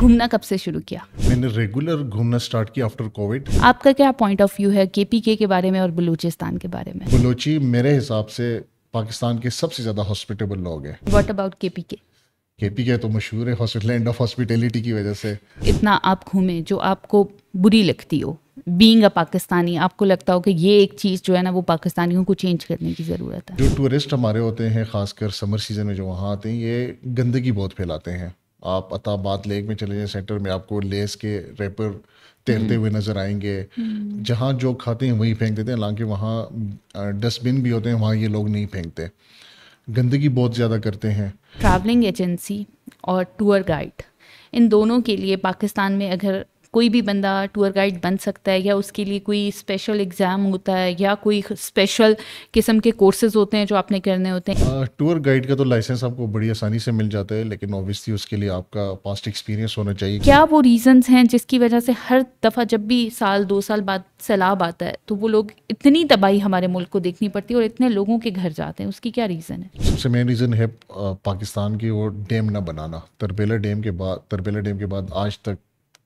घूमना कब से शुरू किया मैंने रेगुलर घूमना स्टार्ट किया आफ्टर कोविड आपका क्या पॉइंट ऑफ व्यू है केपीके के बारे में और बलूचिस्तान के बारे में बलूची मेरे हिसाब से पाकिस्तान के सबसे ज्यादा हॉस्पिटेबल लोग हैं व्हाट अबाउट केपीके केपी के तो मशहूर है हॉस्पिटल एंड ऑफ हॉस्पिटैलिटी की वजह से इतना आप घूमे जो आपको बुरी लगती हो बींग अ पाकिस्तानी आपको लगता हो कि ये एक चीज़ जो है ना वो पाकिस्तानियों को चेंज करने की ज़रूरत है जो टूरिस्ट हमारे होते हैं खासकर समर सीज़न में जो वहाँ आते हैं ये गंदगी बहुत फैलाते हैं आप अताबाद लेक में चले जाएं सेंटर में आपको लेस के रेपर तैरते हुए नजर आएंगे हम्म। जहाँ जो खाते हैं वहीं फेंक देते हैं हालांकि वहाँ डस्टबिन भी होते हैं वहाँ ये लोग नहीं फेंकते गंदगी बहुत ज़्यादा करते हैं ट्रैवलिंग एजेंसी और टूर गाइड इन दोनों के लिए पाकिस्तान में अगर कोई भी बंदा टूर गाइड बन सकता है या उसके लिए कोई स्पेशल एग्ज़ाम होता है या कोई स्पेशल किस्म के कोर्सेज होते हैं जो आपने करने होते हैं टूर गाइड का तो लाइसेंस आपको बड़ी आसानी से मिल जाता है लेकिन ऑब्वियसली उसके लिए आपका पास्ट एक्सपीरियंस होना चाहिए क्या वो रीजंस हैं जिसकी वजह से हर दफ़ा जब भी साल दो साल बाद सैलाब आता है तो वो लोग इतनी तबाही हमारे मुल्क को देखनी पड़ती है और इतने लोगों के घर जाते हैं उसकी क्या रीज़न है सबसे मेन रीज़न है पाकिस्तान की वो डैम ना बनाना तरबेला डैम के बाद तरबेला डैम के बाद आज तक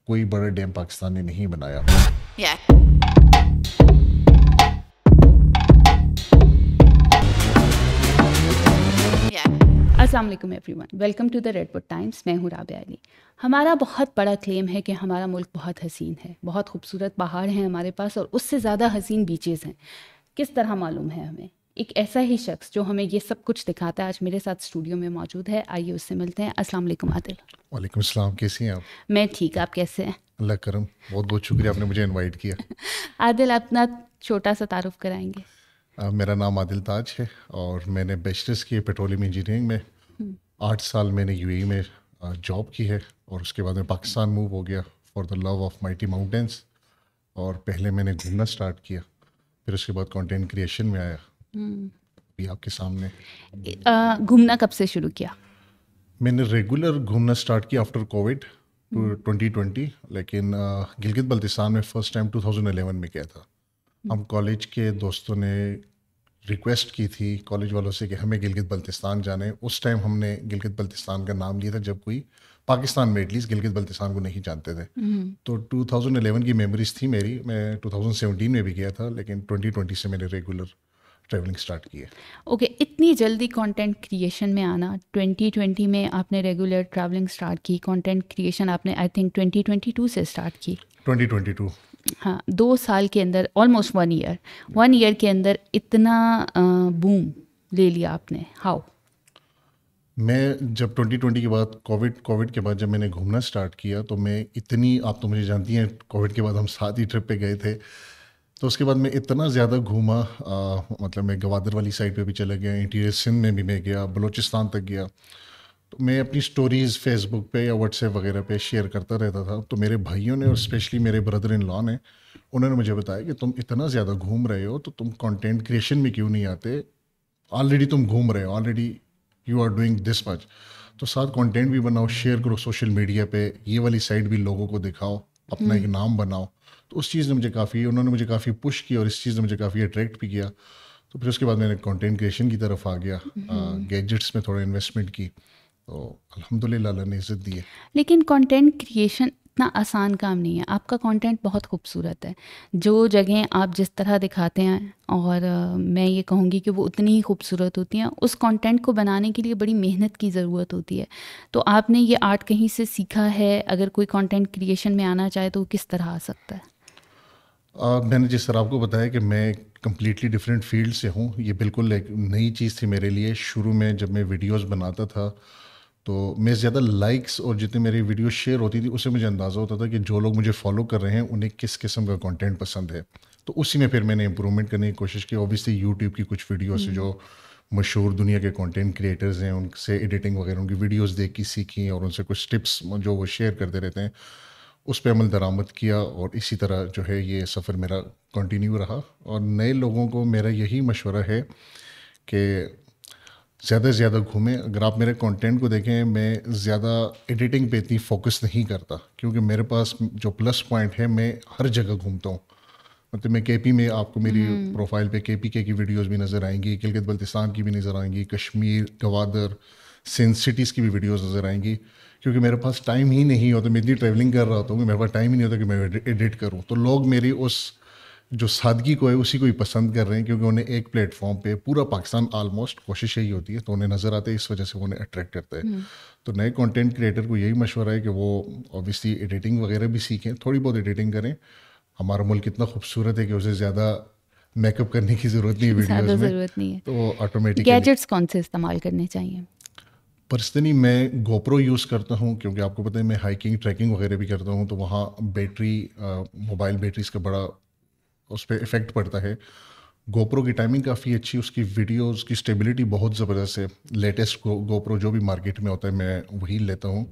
कोई बड़ा डैम पाकिस्तान ने नहीं बनाया yeah. Aslam everyone welcome to the Redwood Times मैं हूँ राबिया अली हमारा बहुत बड़ा क्लेम है कि हमारा मुल्क बहुत हसीन है बहुत खूबसूरत पहाड़ हैं हमारे पास और उससे ज़्यादा हसीन बीचेज़ हैं किस तरह मालूम है हमें एक ऐसा ही शख्स जो हमें ये सब कुछ दिखाता है आज मेरे साथ स्टूडियो में मौजूद है आइए उससे मिलते हैं अस्सलाम वालेकुम आदिल वालेकुम अस्सलाम कैसे हैं आप मैं ठीक आप कैसे हैं अल्लाह करम बहुत बहुत शुक्रिया आपने मुझे इनवाइट किया आदिल अपना छोटा सा तारुफ कराएंगे आ, मेरा नाम आदिल ताज है और मैंने बैचलर्स की पेट्रोलियम इंजीनियरिंग में हम्म। आठ साल मैंने यू e में जॉब की है और उसके बाद में पाकिस्तान मूव हो गया for the love of mighty mountains और पहले मैंने घूमना स्टार्ट किया फिर उसके बाद कंटेंट क्रिएशन में आया हम्म। आपके सामने घूमना कब से शुरू किया मैंने रेगुलर घूमना स्टार्ट किया आफ्टर कोविड 2020 लेकिन गिलगित बल्तिस्तान में फर्स्ट टाइम 2011 में किया था हम्म। हम कॉलेज के दोस्तों ने रिक्वेस्ट की थी कॉलेज वालों से कि हमें गिलगित बल्तिस्तान जाने उस टाइम हमने गिलगित बल्तिस्तान का नाम लिया था जब कोई पाकिस्तान में एटलीस्ट गिलगित बल्तिस्तान को नहीं जानते थे हम्म। तो 2011 की मेमोरीज थी मेरी मैं 2017 में भी गया था लेकिन 2020 से मैंने रेगुलर ट्रैवलिंग स्टार्ट की है ओके okay, इतनी जल्दी कंटेंट क्रिएशन में आना 2020 में आपने रेगुलर ट्रैवलिंग स्टार्ट की कंटेंट क्रिएशन आपने आई थिंक 2022 से स्टार्ट की 2022 हाँ दो साल के अंदर almost one year one year के अंदर इतना बूम ले लिया आपने हाउ मैं जब 2020 के बाद कोविड कोविड के बाद जब मैंने घूमना स्टार्ट किया तो मैं इतनी आप तो मुझे जानती हैं कोविड के बाद हम साथ ही ट्रिप पे गए थे तो उसके बाद मैं इतना ज़्यादा घूमा मतलब मैं गवादर वाली साइड पे भी चला गया इंटीरियर सिंध में भी मैं गया बलूचिस्तान तक गया तो मैं अपनी स्टोरीज़ फेसबुक पे या व्हाट्सएप वगैरह पे शेयर करता रहता था तो मेरे भाइयों ने और स्पेशली हम्म। मेरे ब्रदर इन लॉ ने उन्होंने मुझे बताया कि तुम इतना ज़्यादा घूम रहे हो तो तुम कॉन्टेंट क्रिएशन में क्यों नहीं आते ऑलरेडी तुम घूम रहे हो already you are doing this much तो साथ कंटेंट भी बनाओ शेयर करो सोशल मीडिया पे ये वाली साइड भी लोगों को दिखाओ अपना एक हम्म। नाम बनाओ तो उस चीज़ ने मुझे काफ़ी उन्होंने मुझे काफ़ी पुश किया और इस चीज़ ने मुझे काफ़ी अट्रैक्ट भी किया तो फिर उसके बाद मैंने कंटेंट क्रिएशन की तरफ आ गया गैजेट्स हम्म। में थोड़ा इन्वेस्टमेंट की तो अलहमदिल्ला ने इज्जत दी है लेकिन कंटेंट क्रिएशन इतना आसान काम नहीं है आपका कंटेंट बहुत खूबसूरत है जो जगह आप जिस तरह दिखाते हैं और मैं ये कहूँगी कि वो उतनी ही खूबसूरत होती हैं उस कंटेंट को बनाने के लिए बड़ी मेहनत की ज़रूरत होती है तो आपने ये आर्ट कहीं से सीखा है अगर कोई कंटेंट क्रिएशन में आना चाहे तो वो किस तरह आ सकता है Uh, मैंने जिस तरह आपको बताया कि मैं कम्प्लीटली डिफरेंट फील्ड से हूँ ये बिल्कुल एक नई चीज़ थी मेरे लिए शुरू में जब मैं वीडियोस बनाता था तो मैं ज़्यादा लाइक्स और जितने मेरी वीडियो शेयर होती थी उससे मुझे अंदाज़ा होता था कि जो लोग मुझे फॉलो कर रहे हैं उन्हें किस किस्म का कंटेंट पसंद है तो उसी में फिर मैंने इम्प्रूवमेंट करने की कोशिश की ऑब्वियसली यूट्यूब की कुछ से हम्म। जो मशहूर दुनिया के कंटेंट क्रिएटर्स हैं उनसे एडिटिंग वगैरह उनकी वीडियोस देख के सीखी और उनसे कुछ टिप्स जो वो शेयर करते रहते हैं उस पर अमल दरामद किया और इसी तरह जो है ये सफ़र मेरा कंटिन्यू रहा और नए लोगों को मेरा यही मशवरा है कि ज़्यादा से ज़्यादा घूमें अगर आप मेरे कंटेंट को देखें मैं ज़्यादा एडिटिंग पे इतनी फोकस नहीं करता क्योंकि मेरे पास जो प्लस पॉइंट है मैं हर जगह घूमता हूँ मतलब मैं केपी में आपको मेरी प्रोफाइल हम्म। पे केपी के की वीडियोस भी नज़र आएंगी गिलगित बल्तिस्तान की भी नज़र आएंगी कश्मीर गवादर सिंध सिटीज़ की भी वीडियोज़ नज़र आएंगी क्योंकि मेरे पास टाइम ही नहीं होता मैं इतनी ट्रैवलिंग कर रहा होता हूँ मेरे पास टाइम ही नहीं होता कि मैं एडिट करूँ तो लोग मेरी उस जो सादगी को है उसी को ही पसंद कर रहे हैं क्योंकि उन्हें एक प्लेटफॉर्म पे पूरा पाकिस्तान ऑलमोस्ट कोशिश यही होती है तो उन्हें नज़र आते हैं इस वजह से उन्हें अट्रैक्ट करता है हम्म। तो नए कंटेंट क्रिएटर को यही मशवरा है कि वो ऑब्वियसली एडिटिंग वगैरह भी सीखें थोड़ी बहुत एडिटिंग करें हमारा मुल्क इतना खूबसूरत है कि उसे ज़्यादा मेकअप करने की ज़रूरत नहीं है वीडियो में नहीं है। तो ऑटोमेटिक गैजेट्स कौन से इस्तेमाल करने चाहिए पर्सनली मैं गोप्रो यूज़ करता हूँ क्योंकि आपको पता है मैं हाइकिंग ट्रैकिंग वगैरह भी करता हूँ तो वहाँ बैटरी मोबाइल बैटरीज का बड़ा उस पर इफ़ेक्ट पड़ता है गोप्रो की टाइमिंग काफ़ी अच्छी उसकी वीडियोस की स्टेबिलिटी बहुत ज़बरदस्त है लेटेस्ट गो, गोप्रो जो भी मार्केट में होता है मैं वही लेता हूँ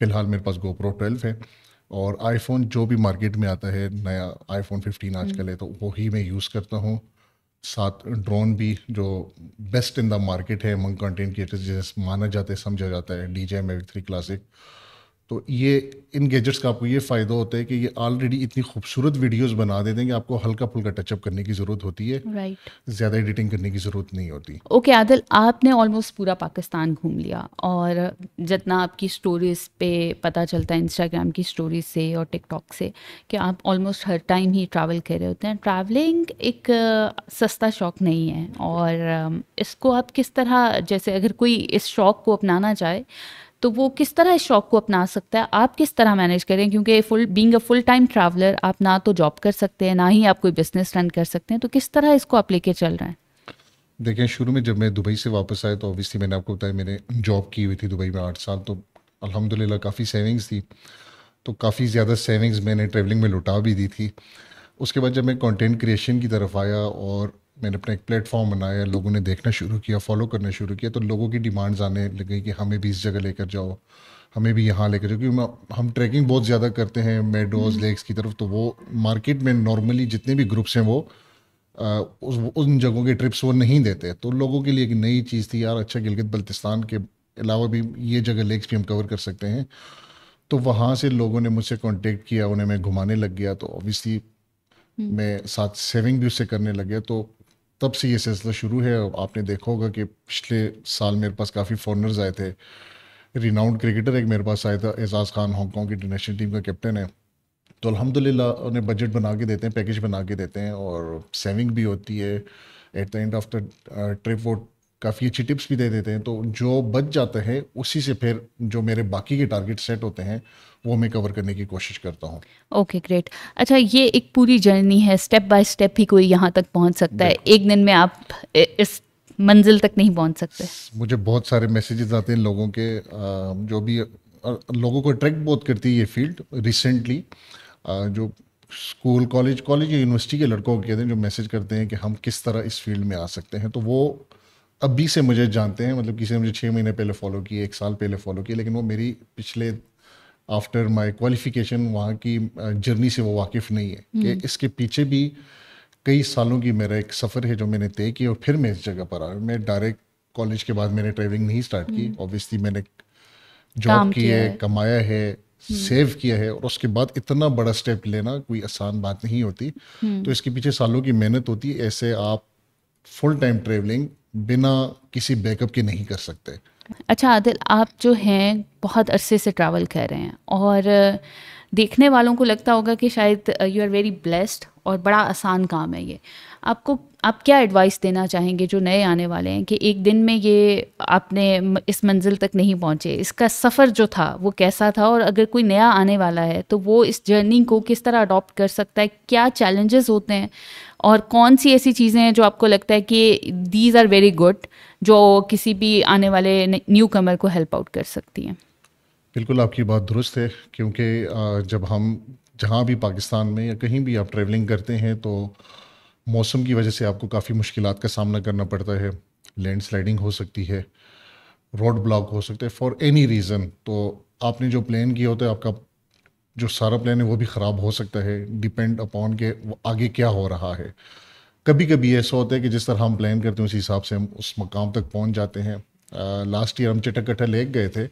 फ़िलहाल मेरे पास गोप्रो ट्वेल्व है और आईफोन जो भी मार्केट में आता है नया आईफोन फ़िफ्टीन आजकल हम्म। है तो वही मैं यूज़ करता हूँ साथ ड्रोन भी जो बेस्ट इन द मार्केट है मंग कंटेंट क्रिएटर्स जिसे माना जाता है समझा जाता है D J M three classic तो ये इन गैजेट्स का आपको ये फ़ायदा होता है कि ये ऑलरेडी इतनी खूबसूरत वीडियोस बना देते हैं कि आपको हल्का फुल्का टचअप करने की ज़रूरत होती है राइट right. ज़्यादा एडिटिंग करने की ज़रूरत नहीं होती ओके okay, आदिल आपने ऑलमोस्ट पूरा पाकिस्तान घूम लिया और जितना आपकी स्टोरीज़ पे पता चलता है इंस्टाग्राम की स्टोरीज से और टिकटॉक से कि आप ऑलमोस्ट हर टाइम ही ट्रैवल कर रहे होते हैं ट्रैवलिंग एक सस्ता शौक़ नहीं है और इसको आप किस तरह जैसे अगर कोई इस शौक़ को अपनाना चाहे तो वो किस तरह इस शौक को अपना सकता है आप किस तरह मैनेज करें क्योंकि full being a full time traveller आप ना तो जॉब कर सकते हैं ना ही आप कोई बिजनेस रन कर सकते हैं तो किस तरह इसको आप लेके चल रहे हैं देखें शुरू में जब मैं दुबई से वापस आया तो ऑब्वियसली मैंने आपको बताया मैंने जॉब की हुई थी दुबई में आठ साल तो अलहमदिल्ला काफ़ी सेविंग्स थी तो काफ़ी ज़्यादा सेविंग्स मैंने ट्रेवलिंग में लुटा भी दी थी उसके बाद जब मैं कंटेंट क्रिएशन की तरफ आया और मैंने अपना एक प्लेटफॉर्म बनाया लोगों ने देखना शुरू किया फॉलो करना शुरू किया तो लोगों की डिमांड्स आने लगी कि हमें भी इस जगह लेकर जाओ हमें भी यहाँ लेकर जाओ क्योंकि हम ट्रैकिंग बहुत ज़्यादा करते हैं मेडोज हम्म। लेक्स की तरफ तो वो मार्केट में नॉर्मली जितने भी ग्रुप्स हैं वो आ, उस उन जगहों के ट्रिप्स वो नहीं देते तो लोगों के लिए एक नई चीज़ थी यार अच्छा गिलगित बल्तिस्तान के अलावा भी ये जगह लेक्स भी हम कवर कर सकते हैं तो वहाँ से लोगों ने मुझसे कॉन्टेक्ट किया उन्हें मैं घुमाने लग गया तो ऑब्वियसली हम्म। मैं साथ सेविंग भी उससे करने लग गया तो तब से ये सिलसिला शुरू है आपने देखा होगा कि पिछले साल मेरे पास काफ़ी फॉरनर्स आए थे रिनाउंड क्रिकेटर एक मेरे पास आया था एजाज़ खान हांगकॉन्ग की इंटरनेशनल टीम का कैप्टन है तो अलहमदिल्ला उन्हें बजट बना के देते हैं पैकेज बना के देते हैं और सेविंग भी होती है at the end of the trip वो काफ़ी अच्छी टिप्स भी दे देते हैं तो जो बच जाता है उसी से फिर जो मेरे बाकी के टारगेट सेट होते हैं वो मैं कवर करने की कोशिश करता हूँ ओके ग्रेट अच्छा ये एक पूरी जर्नी है स्टेप बाय स्टेप ही कोई यहाँ तक पहुँच सकता है एक दिन में आप इस मंजिल तक नहीं पहुँच सकते मुझे बहुत सारे मैसेजेस आते हैं लोगों के जो भी लोगों को अट्रैक्ट बहुत करती है ये फील्ड रिसेंटली जो स्कूल कॉलेज कॉलेज या यूनिवर्सिटी के लड़कों के जो मैसेज करते हैं कि हम किस तरह इस फील्ड में आ सकते हैं तो वो अभी से मुझे जानते हैं मतलब किसी ने मुझे छः महीने पहले फॉलो किए एक साल पहले फॉलो किए लेकिन वो मेरी पिछले आफ्टर माई क्वालिफिकेशन वहाँ की जर्नी से वो वाकिफ़ नहीं है कि हम्म। इसके पीछे भी कई सालों की मेरा एक सफ़र है जो मैंने तय किया और फिर मैं इस जगह पर आया मैं डायरेक्ट कॉलेज के बाद मैंने ट्रैवलिंग नहीं स्टार्ट की ऑब्वियसली हम्म। मैंने जॉब की है कमाया है सेव हम्म। किया है और उसके बाद इतना बड़ा स्टेप लेना कोई आसान बात नहीं होती तो इसके पीछे सालों की मेहनत होती है ऐसे आप फुल टाइम ट्रैवलिंग बिना किसी बैकअप के नहीं कर सकते अच्छा आदिल आप जो हैं बहुत अरसे से ट्रैवल कर रहे हैं और देखने वालों को लगता होगा कि शायद यू आर वेरी ब्लेस्ड और बड़ा आसान काम है ये आपको आप क्या एडवाइस देना चाहेंगे जो नए आने वाले हैं कि एक दिन में ये आपने इस मंजिल तक नहीं पहुंचे इसका सफ़र जो था वो कैसा था और अगर कोई नया आने वाला है तो वो इस जर्नी को किस तरह अडॉप्ट कर सकता है क्या चैलेंजेस होते हैं और कौन सी ऐसी चीज़ें हैं जो आपको लगता है कि दीज आर वेरी गुड जो किसी भी आने वाले न्यू कमर को हेल्प आउट कर सकती हैं बिल्कुल आपकी बात दुरुस्त है क्योंकि जब हम जहाँ भी पाकिस्तान में या कहीं भी आप ट्रैवलिंग करते हैं तो मौसम की वजह से आपको काफ़ी मुश्किल का सामना करना पड़ता है लैंड स्लाइडिंग हो सकती है रोड ब्लॉक हो सकते हैं फॉर एनी रीज़न तो आपने जो प्लान किया होता है आपका जो सारा प्लान है वो भी ख़राब हो सकता है डिपेंड अपॉन के आगे क्या हो रहा है कभी कभी ऐसा होता है कि जिस तरह हम प्लान करते हैं उसी हिसाब से हम उस मकाम तक पहुंच जाते हैं लास्ट ईयर हम चटक कट्ठा लेक गए थे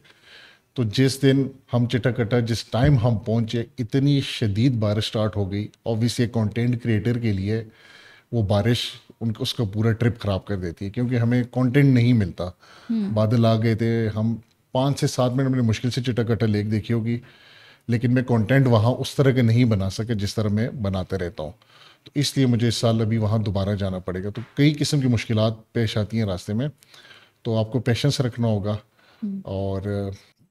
तो जिस दिन हम चिटाकटा जिस टाइम हम पहुंचे इतनी शदीद बारिश स्टार्ट हो गई ऑब्वियसली एक कॉन्टेंट क्रिएटर के लिए वो बारिश उन उसका पूरा ट्रिप ख़राब कर देती है क्योंकि हमें कंटेंट नहीं मिलता हम्म। बादल आ गए थे हम पाँच से सात मिनट मैंने मुश्किल से चिटाकटा लेक देखी होगी लेकिन मैं कंटेंट वहाँ उस तरह के नहीं बना सके जिस तरह मैं बनाते रहता हूँ तो इसलिए मुझे इस साल अभी वहाँ दोबारा जाना पड़ेगा तो कई किस्म की मुश्किल पेश आती हैं रास्ते में तो आपको पेशेंस रखना होगा हम्म। और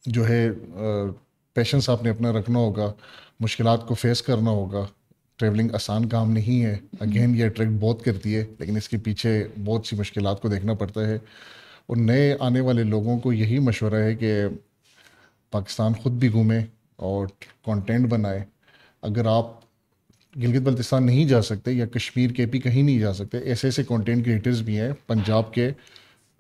जो है पेशेंस आपने अपना रखना होगा मुश्किल को फेस करना होगा ट्रैवलिंग आसान काम नहीं है अगेन हम्म। ये अट्रैक्ट बहुत करती है लेकिन इसके पीछे बहुत सी मुश्किल को देखना पड़ता है और नए आने वाले लोगों को यही मशवरा है कि पाकिस्तान ख़ुद भी घूमें और कंटेंट बनाए अगर आप गिलगित बल्तिस्तान नहीं जा सकते या कश्मीर के भी कहीं नहीं जा सकते ऐसे ऐसे कॉन्टेंट क्रिएटर्स भी हैं पंजाब के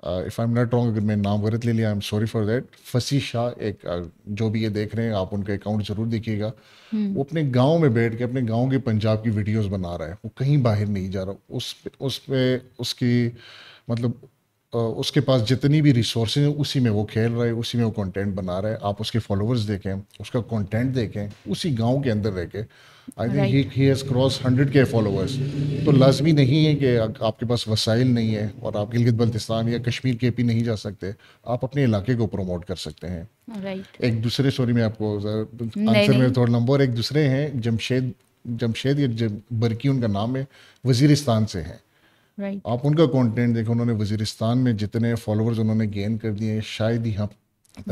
if I am not wrong अगर मैं नाम गलत ले लिया I am sorry for that Fasi Shah एक uh, जो भी ये देख रहे हैं आप उनका अकाउंट ज़रूर देखिएगा हम्म। वो अपने गांव में बैठ के अपने गांव के पंजाब की वीडियोस बना रहा है वो कहीं बाहर नहीं जा रहा उस पे, उस पर उसकी मतलब uh, उसके पास जितनी भी रिसोर्स हैं उसी में वो खेल रहा है उसी में वो कंटेंट बना रहा है आप उसके फॉलोअर्स देखें उसका कंटेंट देखें उसी गांव के अंदर रह के I think he he has cross hundred K followers तो लाजमी नहीं है कि आपके पास वसाइल नहीं है और आप गिलगित बल्तिस्तान या कश्मीर के भी नहीं जा सकते आप अपने इलाके को प्रमोट कर सकते हैं right. एक दूसरे सॉरी मैं आपको आंसर uh, में थोड़ा लंबा और एक दूसरे हैं जमशेद जमशेद या जम, बरकी उनका नाम है वजीरिस्तान से हैं right. आप उनका कॉन्टेंट देखो उन्होंने वजीरिस्तान में जितने फॉलोअर्स उन्होंने गेन कर दिए शायद ही हम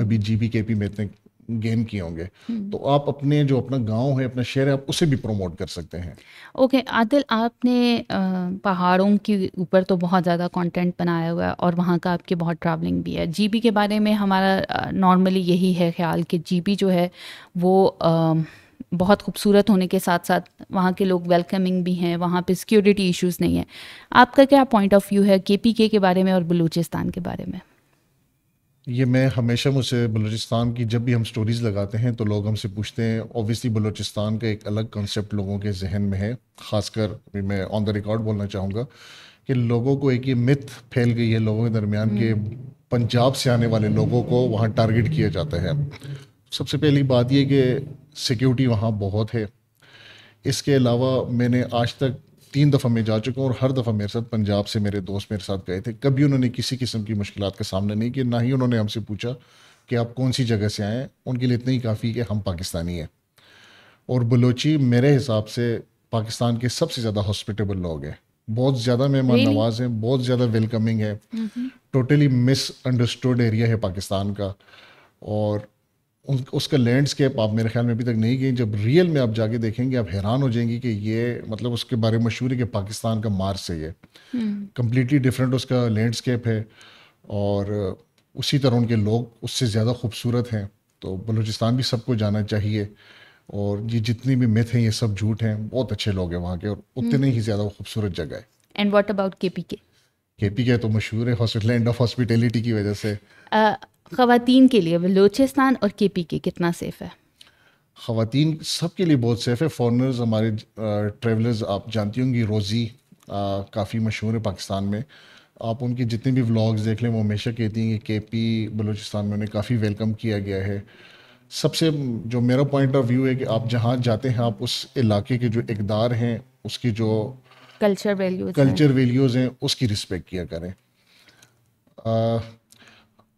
अभी जी के पी में इतने गेन किए होंगे हम्म। तो आप अपने जो अपना गांव है अपना शहर है आप उसे भी प्रमोट कर सकते हैं ओके okay, आदिल आपने पहाड़ों के ऊपर तो बहुत ज़्यादा कंटेंट बनाया हुआ है और वहाँ का आपकी बहुत ट्रैवलिंग भी है जीबी के बारे में हमारा नॉर्मली यही है ख्याल कि जीबी जो है वो आ, बहुत खूबसूरत होने के साथ साथ वहाँ के लोग वेलकमिंग भी हैं वहाँ पे सिक्योरिटी इश्यूज नहीं है आपका क्या पॉइंट ऑफ व्यू है के के बारे में और बलूचिस्तान के बारे में ये मैं हमेशा मुझसे बलूचिस्तान की जब भी हम स्टोरीज़ लगाते हैं तो लोग हमसे पूछते हैं ओबियसली बलूचिस्तान का एक अलग कॉन्सेप्ट लोगों के जहन में है ख़ासकर मैं ऑन द रिकॉर्ड बोलना चाहूँगा कि लोगों को एक ये मिथ फैल गई है लोगों के दरमियान के हम्म। पंजाब से आने वाले लोगों को वहाँ टारगेट किया जाता है सबसे पहली बात यह कि सिक्योरिटी वहाँ बहुत है इसके अलावा मैंने आज तक तीन दफ़ा मैं जा चुका हूँ और हर दफ़ा मेरे साथ पंजाब से मेरे दोस्त मेरे साथ गए थे कभी उन्होंने किसी किस्म की मुश्किल का सामना नहीं किया ना ही उन्होंने हमसे पूछा कि आप कौन सी जगह से आएँ उनके लिए इतना ही काफ़ी कि हम पाकिस्तानी हैं और बलोची मेरे हिसाब से पाकिस्तान के सबसे ज़्यादा हॉस्पिटेबल लोग हैं बहुत ज़्यादा मेहमान नवाज हैं बहुत ज़्यादा वेलकमिंग है टोटली मिस अंडरस्टूड एरिया है पाकिस्तान का और उन उसका लैंडस्केप आप मेरे ख्याल में अभी तक नहीं गई जब रियल में आप जाके देखेंगे आप हैरान हो जाएंगी कि ये मतलब उसके बारे में मशहूर है कि पाकिस्तान का मार्स है ये कम्प्लीटली हम्म। डिफरेंट उसका लैंडस्केप है और उसी तरह उनके लोग उससे ज़्यादा खूबसूरत हैं तो बलूचिस्तान भी सबको जाना चाहिए और ये जितनी भी मिथ हैं ये सब झूठ हैं बहुत अच्छे लोग हैं वहाँ के और उतने हम्म। ही ज़्यादा खूबसूरत जगह है and what about K P K K P के तो मशहूर है लैंड ऑफ हॉस्पिटेलिटी की वजह से खातन के लिए बलोचिस्तान और के पी के कितना सेफ़ है खातन सब के लिए बहुत सेफ़ है फॉरनर्स हमारे ट्रेवलर्स आप जानती होंगी रोज़ी काफ़ी मशहूर है पाकिस्तान में आप उनके जितने भी व्लॉग्स देख लें वो हमेशा कहती हैं कि के पी बलोचिस्तान में उन्हें काफ़ी वेलकम किया गया है सबसे जो मेरा पॉइंट ऑफ व्यू है कि आप जहाँ जाते हैं आप उस इलाके के जो इकदार हैं उसकी जो कल्चर वैल्यूज कल्चर वैल्यूज़ हैं उसकी रिस्पेक्ट किया करें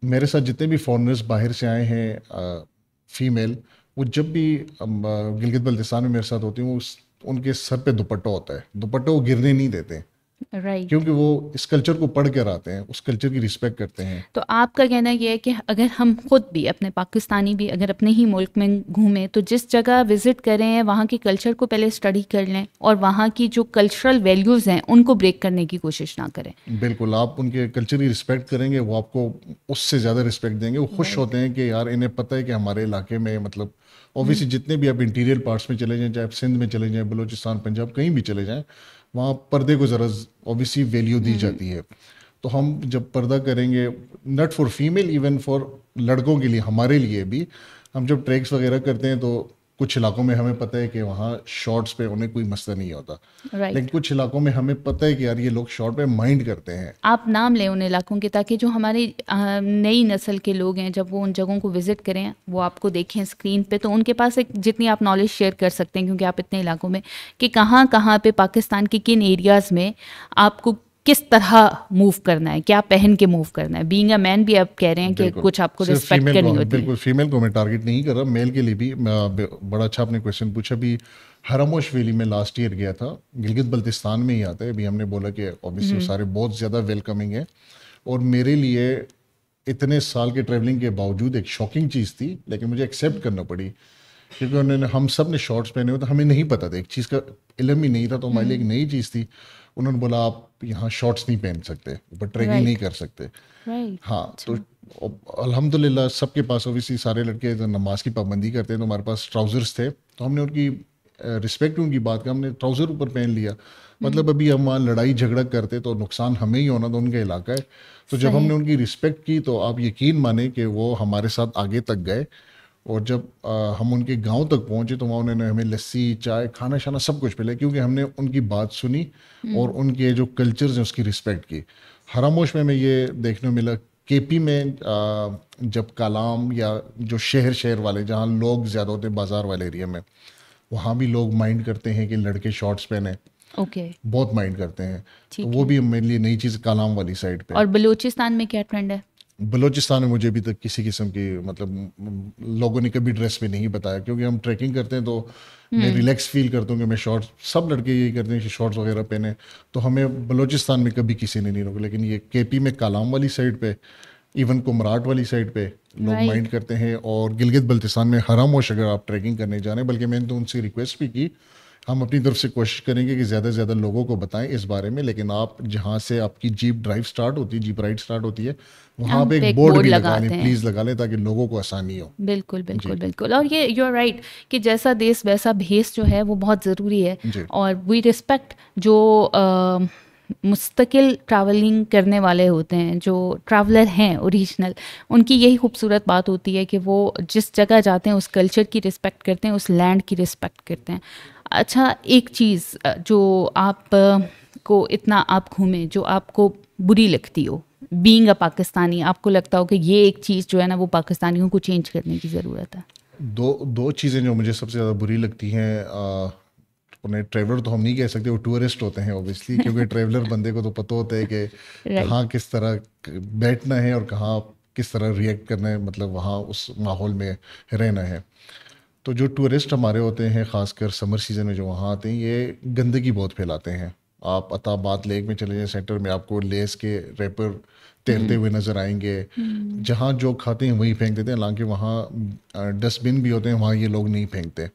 मेरे साथ जितने भी फॉरनर्स बाहर से आए हैं फीमेल वो जब भी गिलगित बल्तिस्तान में मेरे साथ होती हूँ उस उनके सर पे दुपट्टा होता है दुपट्टा वो गिरने नहीं देते राइट क्योंकि वो इस कल्चर को पढ़ कर आते हैं उस कल्चर की रिस्पेक्ट करते हैं तो आपका कहना यह है कि अगर हम खुद भी अपने पाकिस्तानी भी अगर अपने ही मुल्क में घूमें तो जिस जगह विजिट करें वहाँ के कल्चर को पहले स्टडी कर लें और वहाँ की जो कल्चरल वैल्यूज़ हैं उनको ब्रेक करने की कोशिश ना करें बिल्कुल आप उनके कल्चर की रिस्पेक्ट करेंगे वो आपको उससे ज़्यादा रिस्पेक्ट देंगे वो खुश होते हैं कि यार इन्हें पता है कि हमारे इलाके में मतलब ऑब्वियसली hmm. जितने भी आप इंटीरियर पार्ट्स में चले जाएं चाहे आप सिंध में चले जाएं बलूचिस्तान पंजाब कहीं भी चले जाएं वहाँ पर्दे को ज़रा ओबियसली वैल्यू दी हम्म। जाती है तो हम जब पर्दा करेंगे not for female even for लड़कों के लिए हमारे लिए भी हम जब ट्रैक्स वगैरह करते हैं तो कुछ इलाकों में हमें पता है कि वहाँ शॉर्ट्स पे उन्हें कोई मसला नहीं होता right. लेकिन कुछ इलाकों में हमें पता है कि यार ये लोग शॉर्ट पे माइंड करते हैं आप नाम लें उन इलाकों के ताकि जो हमारी नई नस्ल के लोग हैं जब वो उन जगहों को विज़िट करें वो आपको देखें स्क्रीन पे तो उनके पास एक जितनी आप नॉलेज शेयर कर सकते हैं क्योंकि आप इतने इलाकों में कि कहाँ कहाँ पर पाकिस्तान के किन एरियाज़ में आपको किस तरह मूव करना है क्या पहन के मूव करना है बीइंग अ मैन भी आप कह रहे हैं कि कुछ आपको रिस्पेक्ट करनी होती है बिल्कुल फीमेल को मैं टारगेट नहीं कर रहा मेल के लिए भी बड़ा अच्छा आपने क्वेश्चन पूछा भी हरामोश वैली में लास्ट ईयर गया था गिलगित बल्तिस्तान में ही आता है अभी हमने बोला कि ऑब्वियसली हम्म। सारे बहुत ज़्यादा वेलकमिंग है और मेरे लिए इतने साल के ट्रैवलिंग के बावजूद एक शॉकिंग चीज़ थी लेकिन मुझे एक्सेप्ट करना पड़ी क्योंकि उन्होंने हम सब ने शॉर्ट्स पहने हुए तो हमें नहीं पता था एक चीज़ का इलम ही नहीं था तो हमारे हम्म। लिए एक नई चीज़ थी उन्होंने बोला आप यहाँ शॉर्ट्स नहीं पहन सकते ऊपर ट्रैकिंग right. नहीं कर सकते right. हाँ तो अल्हम्दुलिल्लाह सबके पास ओबियसली सारे लड़के तो नमाज की पाबंदी करते हैं तो हमारे पास ट्राउज़र्स थे तो हमने उनकी रिस्पेक्ट उनकी बात का हमने ट्राउज़र ऊपर पहन लिया hmm. मतलब अभी हम वहाँ लड़ाई झगड़ा करते तो नुकसान हमें ही होना तो उनका इलाका है तो जब हमने उनकी रिस्पेक्ट की तो आप यकीन माने कि वो हमारे साथ आगे तक गए और जब आ, हम उनके गांव तक पहुंचे तो वहाँ उन्होंने हमें लस्सी चाय खाना शाना सब कुछ मिला क्योंकि हमने उनकी बात सुनी हम्म। और उनके जो कल्चर्स हैं उसकी रिस्पेक्ट की हरामोश में हमें ये देखने मिला केपी में आ, जब कलाम या जो शहर शहर वाले जहाँ लोग ज़्यादा होते हैं बाज़ार वाले एरिया में वहाँ भी लोग माइंड करते हैं कि लड़के शॉर्ट्स पहने ओके okay. बहुत माइंड करते हैं तो वो भी मेरे लिए नई चीज़ कलाम वाली साइड पे और बलूचिस्तान में क्या ट्रेंड है बलोचिस्तान में मुझे अभी तक किसी किस्म की मतलब लोगों ने कभी ड्रेस में नहीं बताया क्योंकि हम ट्रैकिंग करते हैं तो मैं रिलैक्स हम्म। फील करता हूँ कि मैं शॉर्ट्स सब लड़के यही करते हैं कि शॉर्ट्स वगैरह पहने तो हमें बलोचिस्तान में कभी किसी ने नहीं रोका लेकिन ये केपी में कालाम वाली साइड पे इवन कुमराट वाली साइड पर लोग माइंड करते हैं और गिलगित बल्तिस्तान में हरामोश अगर आप ट्रैकिंग करने जा रहे हैं बल्कि मैंने तो उनसे रिक्वेस्ट भी की हम अपनी तरफ से कोशिश करेंगे कि ज़्यादा से ज़्यादा लोगों को बताएं इस बारे में लेकिन आप जहाँ से आपकी जीप ड्राइव स्टार्ट होती है जीप राइड स्टार्ट होती है वहाँ पे एक बोर्ड, भी लगा लें प्लीज लगा लें ताकि लोगों को आसानी हो बिल्कुल बिल्कुल बिल्कुल और ये यू आर राइट कि जैसा देश वैसा भेस जो है वो बहुत ज़रूरी है और वी रिस्पेक्ट जो आ, मुस्तकिल ट्रैवलिंग करने वाले होते हैं जो ट्रैवलर हैं ओरिजिनल उनकी यही खूबसूरत बात होती है कि वो जिस जगह जाते हैं उस कल्चर की रिस्पेक्ट करते हैं उस लैंड की रिस्पेक्ट करते हैं अच्छा एक चीज़ जो आप को इतना आप घूमें जो आपको बुरी लगती हो बींग अ पाकिस्तानी आपको लगता हो कि ये एक चीज़ जो है ना वो पाकिस्तानियों को चेंज करने की ज़रूरत है दो दो चीज़ें जो मुझे सबसे ज़्यादा बुरी लगती हैं उन्हें ट्रेवलर तो हम नहीं कह सकते वो टूरिस्ट होते हैं ऑब्वियसली क्योंकि ट्रेवलर बंदे को तो पता होता है कि कहाँ किस तरह बैठना है और कहाँ किस तरह रिएक्ट करना है मतलब वहाँ उस माहौल में रहना है तो जो टूरिस्ट हमारे होते हैं ख़ासकर समर सीज़न में जो वहाँ आते हैं ये गंदगी बहुत फैलाते हैं आप अताबाद लेक में चले जाएं सेंटर में आपको लेस के रेपर तैरते हम्म। हुए नजर आएंगे हम्म। जहाँ जो खाते हैं वहीं फेंक देते हैं हालांकि वहाँ डस्टबिन भी होते हैं वहाँ ये लोग नहीं फेंकते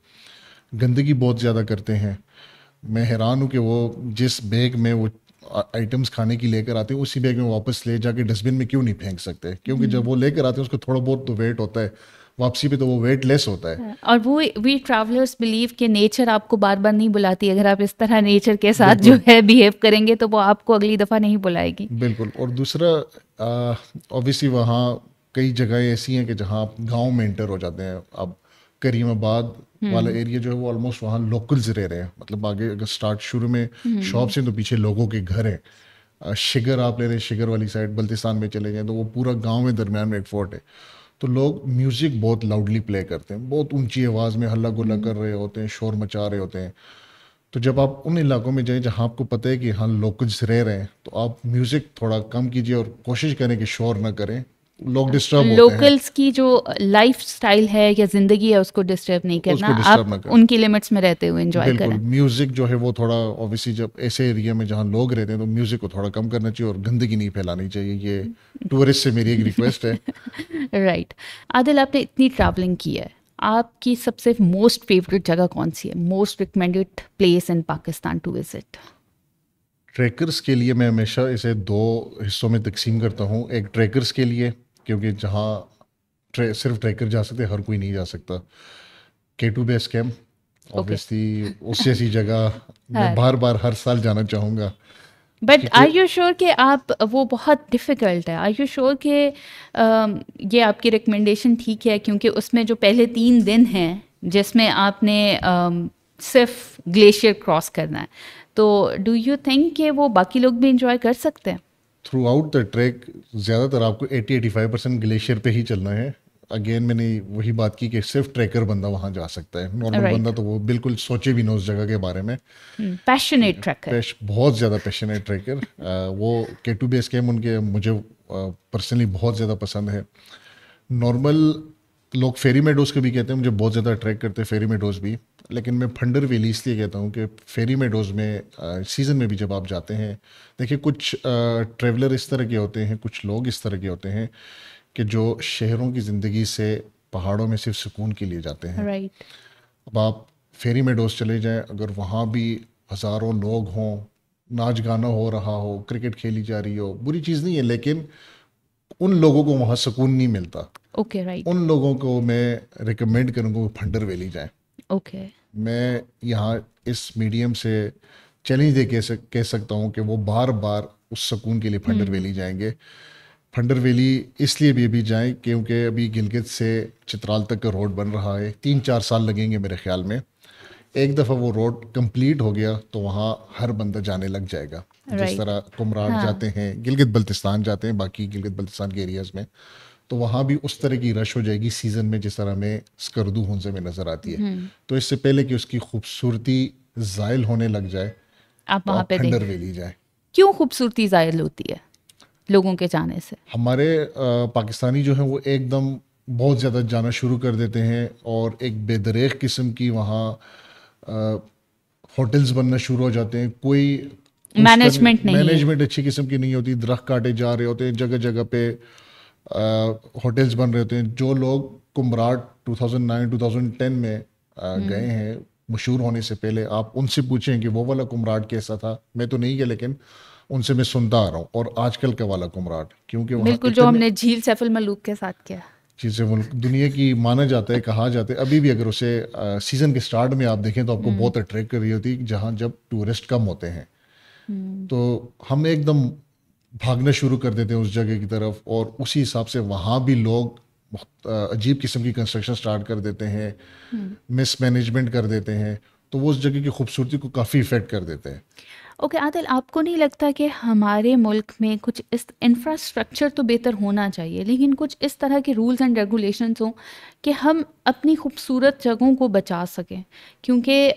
गंदगी बहुत ज़्यादा करते हैं मैं हैरान हूँ कि वो जिस बैग में वो आइटम्स खाने की लेकर आते हैं उसी बैग में वापस ले जाके डस्टबिन में क्यों नहीं फेंक सकते क्योंकि जब वो लेकर आते हैं उसको थोड़ा बहुत तो वेट होता है वापसी पे तो वो वेट लेस होता है हाँ, और वो वी ट्रैवलर्स बिलीव कि नेचर आपको बार बार नहीं बुलाती अगर आप इस तरह नेचर के साथ जो है बिहेव करेंगे तो वो आपको अगली दफ़ा नहीं बुलाएगी बिल्कुल और दूसरा ऑब्वियसली वहाँ कई जगह ऐसी हैं कि जहाँ आप गाँव में इंटर हो जाते हैं अब करीमाबाद हम्म। वाला एरिया जो है वो ऑलमोस्ट वहाँ लोकल्स रह रहे हैं मतलब आगे अगर स्टार्ट शुरू में शॉप्स हम्म। हैं तो पीछे लोगों के घर हैं शिगर आप ले रहे हैं शिगर वाली साइड बल्तिस्तान में चले जाएँ तो वो पूरा गाँव में दरमियान में एक फोर्ट है तो लोग म्यूज़िक बहुत लाउडली प्ले करते हैं बहुत ऊंची आवाज़ में हल्ला गुल्ला हम्म। कर रहे होते हैं शोर मचा रहे होते हैं तो जब आप उन इलाकों में जाएं जहाँ आपको पता है कि हाँ लोकल्स रह रहे हैं तो आप म्यूज़िक थोड़ा कम कीजिए और कोशिश करें कि शोर ना करें लोग डिस्टर्ब लोकल्स की जो लाइफ स्टाइल है या जिंदगी है उसको डिस्टर्ब नहीं करना आप ना उनकी लिमिट्स में रहते हुए एंजॉय करें म्यूजिक जो है वो थोड़ा ऑब्वियसली जब ऐसे एरिया में जहाँ लोग रहते हैं तो म्यूजिक को थोड़ा कम करना चाहिए और गंदगी नहीं फैलानी चाहिए ये टूरिस्ट से मेरी एक रिक्वेस्ट है राइट आदिल आपने इतनी ट्रैवलिंग की है आपकी सबसे मोस्ट फेवरेट जगह कौन सी है most recommended place in Pakistan to visit trekkers के लिए मैं हमेशा इसे दो हिस्सों में तकसीम करता हूँ एक ट्रैकर्स के लिए क्योंकि जहाँ ट्रे, सिर्फ ट्रैकर जा सकते हर कोई नहीं जा सकता के टू बेस कैम्प ऑब्वियसली उस जैसी जगह मैं हाँ। बार बार हर साल जाना चाहूँगा बट आई यू श्योर कि आप वो बहुत डिफ़िकल्ट है आई यू श्योर कि ये आपकी रिकमेंडेशन ठीक है क्योंकि उसमें जो पहले तीन दिन हैं जिसमें आपने uh, सिर्फ ग्लेशियर क्रॉस करना है तो डू यू थिंक कि वो बाकी लोग भी इंजॉय कर सकते हैं थ्रू आउट द ट्रैक ज़्यादातर आपको 80-85 परसेंट ग्लेशियर पे ही चलना है अगेन मैंने वही बात की कि सिर्फ ट्रैकर बंदा वहाँ जा सकता है नॉर्मल right. बंदा तो वो बिल्कुल सोचे भी ना उस जगह के बारे में पैशनेट hmm, ट्रैकर बहुत ज़्यादा पैशनेट ट्रैकर वो के टू बी एस उनके मुझे पर्सनली uh, बहुत ज़्यादा पसंद है नॉर्मल लोग फेरी मेडोज को भी कहते हैं मुझे बहुत ज़्यादा अट्रैक्ट करते हैं फेरी मेडोज भी लेकिन मैं फंडर वैली इसलिए कहता हूँ कि फेरी मेडोज में सीज़न में भी जब आप जाते हैं देखिए कुछ ट्रेवलर इस तरह के होते हैं कुछ लोग इस तरह के होते हैं कि जो शहरों की ज़िंदगी से पहाड़ों में सिर्फ सुकून के लिए जाते हैं right. अब आप फेरी मेडोज चले जाएँ अगर वहाँ भी हज़ारों लोग हों नाच गाना हो रहा हो क्रिकेट खेली जा रही हो बुरी चीज़ नहीं है लेकिन उन लोगों को वहाँ सुकून नहीं मिलता ओके राइट उन लोगों को मैं रिकमेंड करूँगा फंडर वैली जाए ओके मैं यहाँ इस मीडियम से चैलेंज दे कह सकता हूँ कि वो बार बार उस सुकून के लिए फंडर वैली hmm. जाएंगे फंडर वैली इसलिए भी अभी जाएं क्योंकि अभी गिलगित से चित्राल तक का रोड बन रहा है तीन चार साल लगेंगे मेरे ख्याल में एक दफ़ा वो रोड कंप्लीट हो गया तो वहाँ हर बंदा जाने लग जाएगा right. जिस तरह कुमरान हाँ. जाते हैं गिलगित बल्तिस्तान जाते हैं बाकी गिलगित बल्तिस्तान के एरियाज़ में तो वहाँ भी उस तरह की रश हो जाएगी सीज़न में जिस तरह हमें स्कर्दू हुनजे में नज़र आती है हम्म। तो इससे पहले कि उसकी खूबसूरती जायल होने लग जाए आप वहाँ पे खंडर वैली जाए क्यों खूबसूरती जायल होती है लोगों के जाने से हमारे पाकिस्तानी जो है वो एकदम बहुत ज़्यादा जाना शुरू कर देते हैं और एक बेदरेख किस्म की वहाँ होटल्स बनना शुरू हो जाते हैं कोई मैनेजमेंट नहीं मैनेजमेंट अच्छी किस्म की नहीं होती दरख्त काटे जा रहे होते हैं जगह जगह पे होटल्स बन रहे होते हैं जो लोग कुम्बराट 2009 2010 में हम्म। गए हैं मशहूर होने से पहले आप उनसे पूछें कि वो वाला कुम्बराट कैसा था मैं तो नहीं गया लेकिन उनसे मैं सुनता आ रहा हूँ और आजकल का वाला कुम्बराट क्योंकि बिल्कुल जो हमने झील सैफुल मलूक के साथ किया चीज़ें मुल्क दुनिया की माना जाता है कहा जाता है अभी भी अगर उसे आ, सीज़न के स्टार्ट में आप देखें तो आपको हम्म। बहुत अट्रैक्ट कर रही होती है जहाँ जब टूरिस्ट कम होते हैं हम्म। तो हम एकदम भागना शुरू कर देते हैं उस जगह की तरफ और उसी हिसाब से वहाँ भी लोग अजीब किस्म की कंस्ट्रक्शन स्टार्ट कर देते हैं मिसमैनेजमेंट हम्म। कर देते हैं तो वो उस जगह की खूबसूरती को काफ़ी इफ़ेक्ट कर देते हैं ओके okay, आदिल आपको नहीं लगता कि हमारे मुल्क में कुछ इस इंफ्रास्ट्रक्चर तो बेहतर होना चाहिए लेकिन कुछ इस तरह के रूल्स एंड रेगुलेशंस हों कि हम अपनी खूबसूरत जगहों को बचा सकें क्योंकि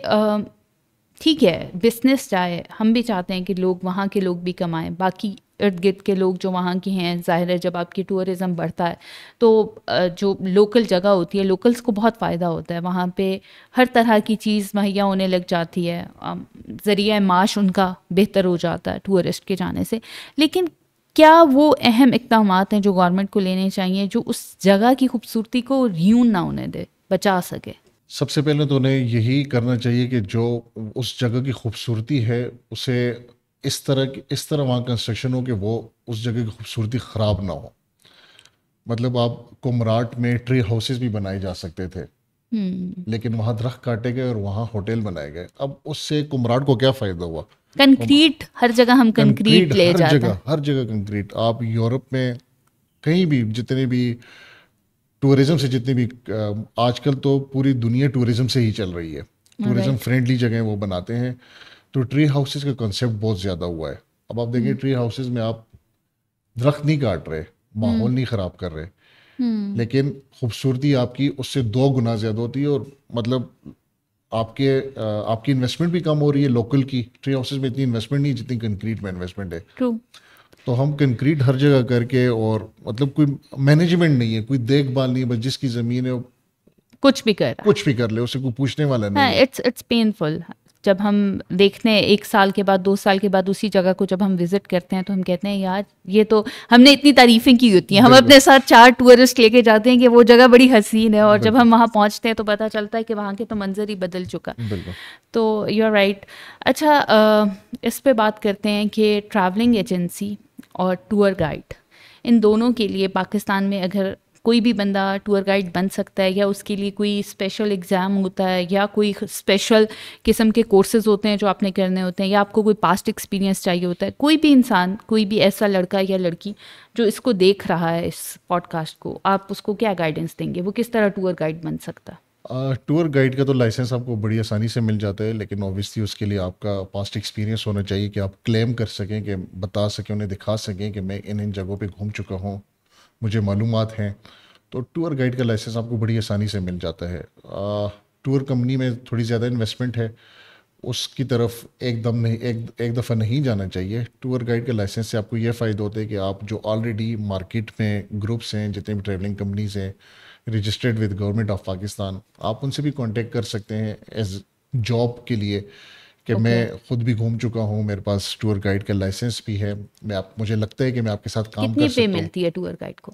ठीक है बिजनेस जाए हम भी चाहते हैं कि लोग वहाँ के लोग भी कमाएं बाकी इर्द गिर्द के लोग जो वहाँ के हैं ज़ाहिर है जब आपकी टूरिज़म बढ़ता है तो जो लोकल जगह होती है लोकल्स को बहुत फ़ायदा होता है वहाँ पे हर तरह की चीज़ मुहैया होने लग जाती है ज़रिया माश उनका बेहतर हो जाता है टूरिस्ट के जाने से लेकिन क्या वो अहम इकदाम हैं जो गवर्नमेंट को लेने चाहिए जो उस जगह की खूबसूरती को रीन ना होने दे बचा सके सबसे पहले तो उन्हें यही करना चाहिए कि जो उस जगह की खूबसूरती है उसे इस तरह की इस तरह वहाँ कंस्ट्रक्शन हो कि वो उस जगह की खूबसूरती ख़राब ना हो मतलब आप कुमराट में ट्री हाउसेस भी बनाए जा सकते थे हम्म। लेकिन वहाँ दरख्त काटे गए और वहाँ होटल बनाए गए अब उससे कुमराट को क्या फ़ायदा हुआ कंक्रीट हर जगह हम कंक्रीट ले हर जगह हर जगह कंक्रीट आप यूरोप में कहीं भी जितने भी टूरिज्म से जितनी भी आजकल तो पूरी दुनिया टूरिज्म से ही चल रही है टूरिज्म फ्रेंडली जगह वो बनाते हैं तो ट्री हाउसेज का कंसेप्ट बहुत ज़्यादा हुआ है अब आप देखिए ट्री हम्म। हाउसेज में आप दरख्त नहीं काट रहे माहौल हम्म। नहीं ख़राब कर रहे हम्म। लेकिन खूबसूरती आपकी उससे दो गुना ज़्यादा होती है और मतलब आपके आपकी इन्वेस्टमेंट भी कम हो रही है लोकल की ट्री हाउसेज में इतनी इन्वेस्टमेंट नहीं जितनी कंक्रीट में इन्वेस्टमेंट है तो हम कंक्रीट हर जगह करके और मतलब कोई मैनेजमेंट नहीं है कोई देखभाल नहीं है बस जिसकी ज़मीन है कुछ भी कर कुछ भी कर ले उसे कोई पूछने वाला नहीं इट्स इट्स पेनफुल जब हम देखने एक साल के बाद दो साल के बाद उसी जगह को जब हम विजिट करते हैं तो हम कहते हैं यार ये तो हमने इतनी तारीफें की होती हैं हम अपने साथ चार टूरिस्ट लेके जाते हैं कि वो जगह बड़ी हसीन है और जब हम वहाँ पहुँचते हैं तो पता चलता है कि वहाँ के तो मंजर ही बदल चुका तो यू आर राइट अच्छा आ, इस पर बात करते हैं कि ट्रैवलिंग एजेंसी और टूर गाइड इन दोनों के लिए पाकिस्तान में अगर कोई भी बंदा टूर गाइड बन सकता है या उसके लिए कोई स्पेशल एग्ज़ाम होता है या कोई स्पेशल किस्म के कोर्सेज़ होते हैं जो आपने करने होते हैं या आपको कोई पास्ट एक्सपीरियंस चाहिए होता है कोई भी इंसान कोई भी ऐसा लड़का या लड़की जो इसको देख रहा है इस पॉडकास्ट को आप उसको क्या गाइडेंस देंगे वो किस तरह टूर गाइड बन सकता है टूर गाइड का तो लाइसेंस आपको बड़ी आसानी से मिल जाता है लेकिन ऑब्वियसली उसके लिए आपका पास्ट एक्सपीरियंस होना चाहिए कि आप क्लेम कर सकें कि बता सकें उन्हें दिखा सकें कि मैं इन इन जगहों पे घूम चुका हूँ मुझे मालूम हैं तो टूर गाइड का लाइसेंस आपको बड़ी आसानी से मिल जाता है टूर कंपनी में थोड़ी ज़्यादा इन्वेस्टमेंट है उसकी तरफ एकदम नहीं एक एक दफ़ा नहीं जाना चाहिए टूर गाइड के लाइसेंस से आपको यह फ़ायदा होता है कि आप जो ऑलरेडी मार्केट में ग्रुप्स हैं जितने भी ट्रैवलिंग कंपनीज़ हैं registered with government of Pakistan आप उनसे भी कांटेक्ट कर सकते हैं एज जॉब के लिए कि okay. मैं खुद भी घूम चुका हूँ मेरे पास टूर गाइड का लाइसेंस भी है मैं आप मुझे लगता है कि मैं आपके साथ काम कितनी पे मिलती है टूर गाइड को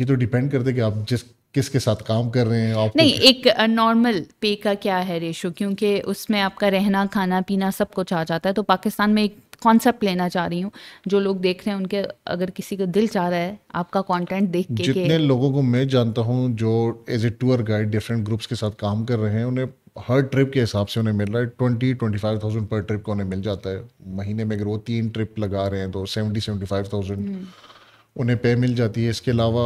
ये तो डिपेंड करते कि आप जिस किसके साथ काम कर रहे हैं आप नहीं एक नॉर्मल पे का क्या है रेशो क्योंकि उसमें आपका रहना खाना पीना सब कुछ आ जाता है तो पाकिस्तान में एक कॉन्सेप्ट लेना चाह रही हूँ जो लोग देख रहे हैं उनके अगर किसी का दिल चाह रहा है आपका कंटेंट देख के जितने लोगों को मैं जानता हूँ जो as a tour guide different groups के साथ काम कर रहे हैं उन्हें हर ट्रिप के हिसाब से उन्हें मिल रहा है ट्वेंटी ट्वेंटी फाइव थाउजेंड पर ट्रिप का उन्हें मिल जाता है महीने में अगर वो तीन ट्रिप लगा रहे हैं तो सेवेंटी सेवेंटी फाइव थाउजेंड हम्म। उन्हें पे मिल जाती है इसके अलावा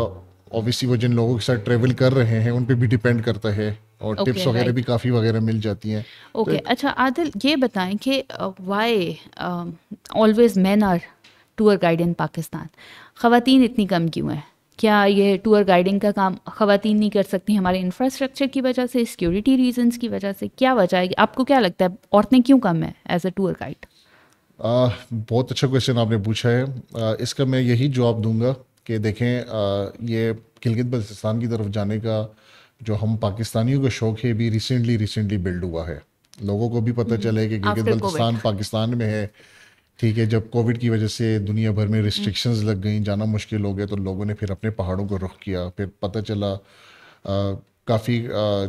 ऑब्वियसली वो जिन लोगों के साथ ट्रेवल कर रहे हैं उन पर भी डिपेंड करता है और okay, टिप्स वगैरह right. भी काफ़ी वगैरह मिल जाती हैं ओके okay, तो, अच्छा आदिल ये बताएं कि why always man are tour guide in Pakistan खातन इतनी कम क्यों हैं क्या ये टूर गाइडिंग का काम खातन नहीं कर सकती हमारे इंफ्रास्ट्रक्चर की वजह से सिक्योरिटी रीजंस की वजह से क्या वजह है आपको क्या लगता है औरतें क्यों कम है एज अ टूर गाइड बहुत अच्छा क्वेश्चन आपने पूछा है आ, इसका मैं यही जवाब दूंगा कि देखें आ, ये गिलगित बल्तिस्तान की तरफ जाने का जो हम पाकिस्तानियों का शौक है भी रिसेंटली रिसेंटली बिल्ड हुआ है लोगों को भी पता हम्म, चले कि गिलगित बल्तिस्तान पाकिस्तान में है ठीक है जब कोविड की वजह से दुनिया भर में रिस्ट्रिक्शंस लग गई जाना मुश्किल हो गया तो लोगों ने फिर अपने पहाड़ों को रुख किया फिर पता चला काफ़ी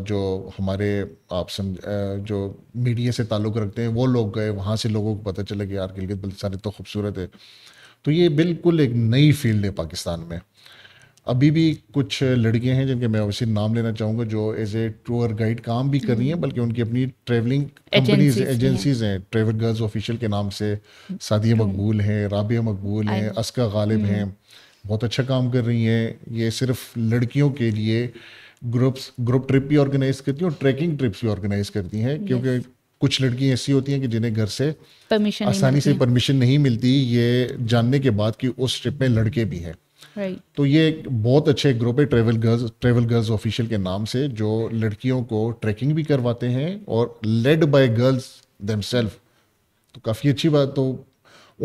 जो हमारे आप समझ जो मीडिया से ताल्लुक़ रखते हैं वो लोग गए वहाँ से लोगों को पता चला कि यार गिलगित बल्तिस्तान तो खूबसूरत है तो ये बिल्कुल एक नई फील्ड है पाकिस्तान में अभी भी कुछ लड़कियां हैं जिनके मैं अवश्य नाम लेना चाहूँगा जो एज ए टूर गाइड काम भी कर रही हैं बल्कि उनकी अपनी ट्रेवलिंग कंपनीज एजेंसीज हैं ट्रेवल गर्ल्स ऑफिशियल के नाम से सादिया मकबूल हैं राबिया मकबूल हैं अस्का गालिब hmm. हैं बहुत अच्छा काम कर रही हैं ये सिर्फ लड़कियों के लिए ग्रुप्स ग्रुप ट्रिप भी ऑर्गेनाइज करती हैं और ट्रैकिंग ट्रिप्स भी ऑर्गेनाइज करती हैं क्योंकि कुछ लड़कियाँ ऐसी होती हैं कि जिन्हें घर से परमिशन आसानी से परमिशन नहीं मिलती ये जानने के बाद कि उस ट्रिप में लड़के भी हैं right. तो ये एक बहुत अच्छे ग्रुप है travel girls travel girls official के नाम से जो लड़कियों को ट्रैकिंग भी करवाते हैं और लेड बाय गर्ल्स देमसेल्फ तो काफ़ी अच्छी बात तो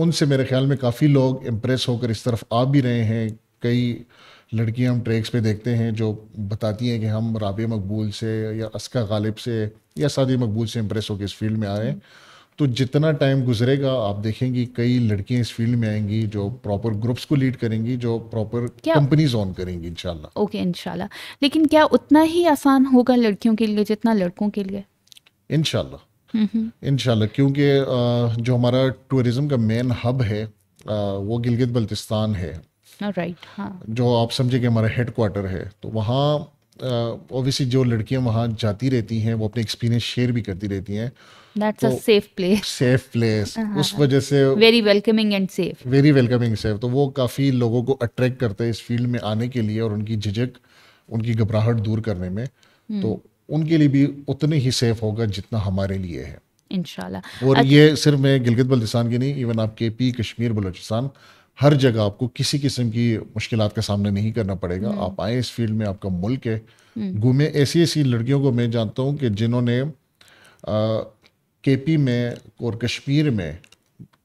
उनसे मेरे ख्याल में काफ़ी लोग इम्प्रेस होकर इस तरफ आ भी रहे हैं कई लड़कियां हम ट्रैक्स पे देखते हैं जो बताती हैं कि हम राबे मकबूल से या असका गालिब से या सादी मकबूल से इम्प्रेस होकर इस फील्ड में आ रहे हैं तो जितना टाइम गुजरेगा आप देखेंगी कई लड़कियां इस फील्ड में आएंगी जो प्रॉपर ग्रुप्स को लीड करेंगी जो प्रॉपर कंपनीज ऑन करेंगी इनशाला ओके इनशाला लेकिन क्या उतना ही आसान होगा लड़कियों के लिए जितना लड़कों के लिए इनशाला इनशाला क्योंकि जो हमारा टूरिज्म का मेन हब है वो गिलगित बल्तिस्तान है राइट right, हाँ. जो आप समझे कि हमारा हेड क्वार्टर है तो वहाँ ऑब्वियसली जो लड़कियाँ वहाँ जाती रहती हैं वो अपने एक्सपीरियंस शेयर भी करती रहती हैं that's a safe place safe place उस वजह से very welcoming and safe very welcoming safe तो वो काफ़ी लोगों को अट्रैक्ट करते हैं इस फील्ड में आने के लिए और उनकी झिझक उनकी घबराहट दूर करने में हम्म। तो उनके लिए भी उतने ही सेफ होगा जितना हमारे लिए है इनशाला और ये सिर्फ मैं गिलगित बल्तिस्तान की नहीं इवन के पी कश्मीर बलोचिस्तान हर जगह आपको किसी किस्म की मुश्किल का सामना नहीं करना पड़ेगा हम्म। आप आए इस फील्ड में आपका मुल्क है हम्म। घूमे ऐसी ऐसी लड़कियों को मैं जानता हूँ कि जिन्होंने केपी में और कश्मीर में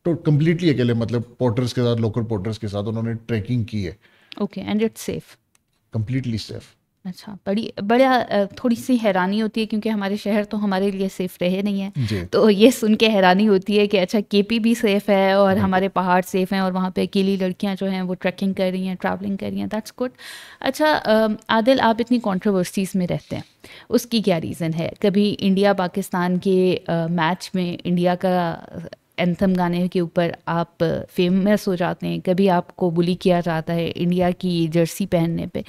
तो कम्प्लीटली अकेले मतलब पोर्टर्स के साथ लोकल पोर्टर्स के साथ उन्होंने ट्रैकिंग की है okay and it's safe completely safe अच्छा बड़ी बड़ा थोड़ी सी हैरानी होती है क्योंकि हमारे शहर तो हमारे लिए सेफ रहे नहीं है तो ये सुन के हैरानी होती है कि अच्छा केपी भी सेफ है और हमारे पहाड़ सेफ हैं और वहाँ पे अकेली लड़कियाँ जो हैं वो ट्रैकिंग कर रही हैं ट्रैवलिंग कर रही हैं दैट्स गुड अच्छा आदिल आप इतनी कॉन्ट्रोवर्सीज़ में रहते हैं उसकी क्या रीज़न है कभी इंडिया पाकिस्तान के मैच में इंडिया का एंथम गाने के ऊपर आप फेमस हो जाते हैं कभी आपको बुली किया जाता है इंडिया की जर्सी पहनने पे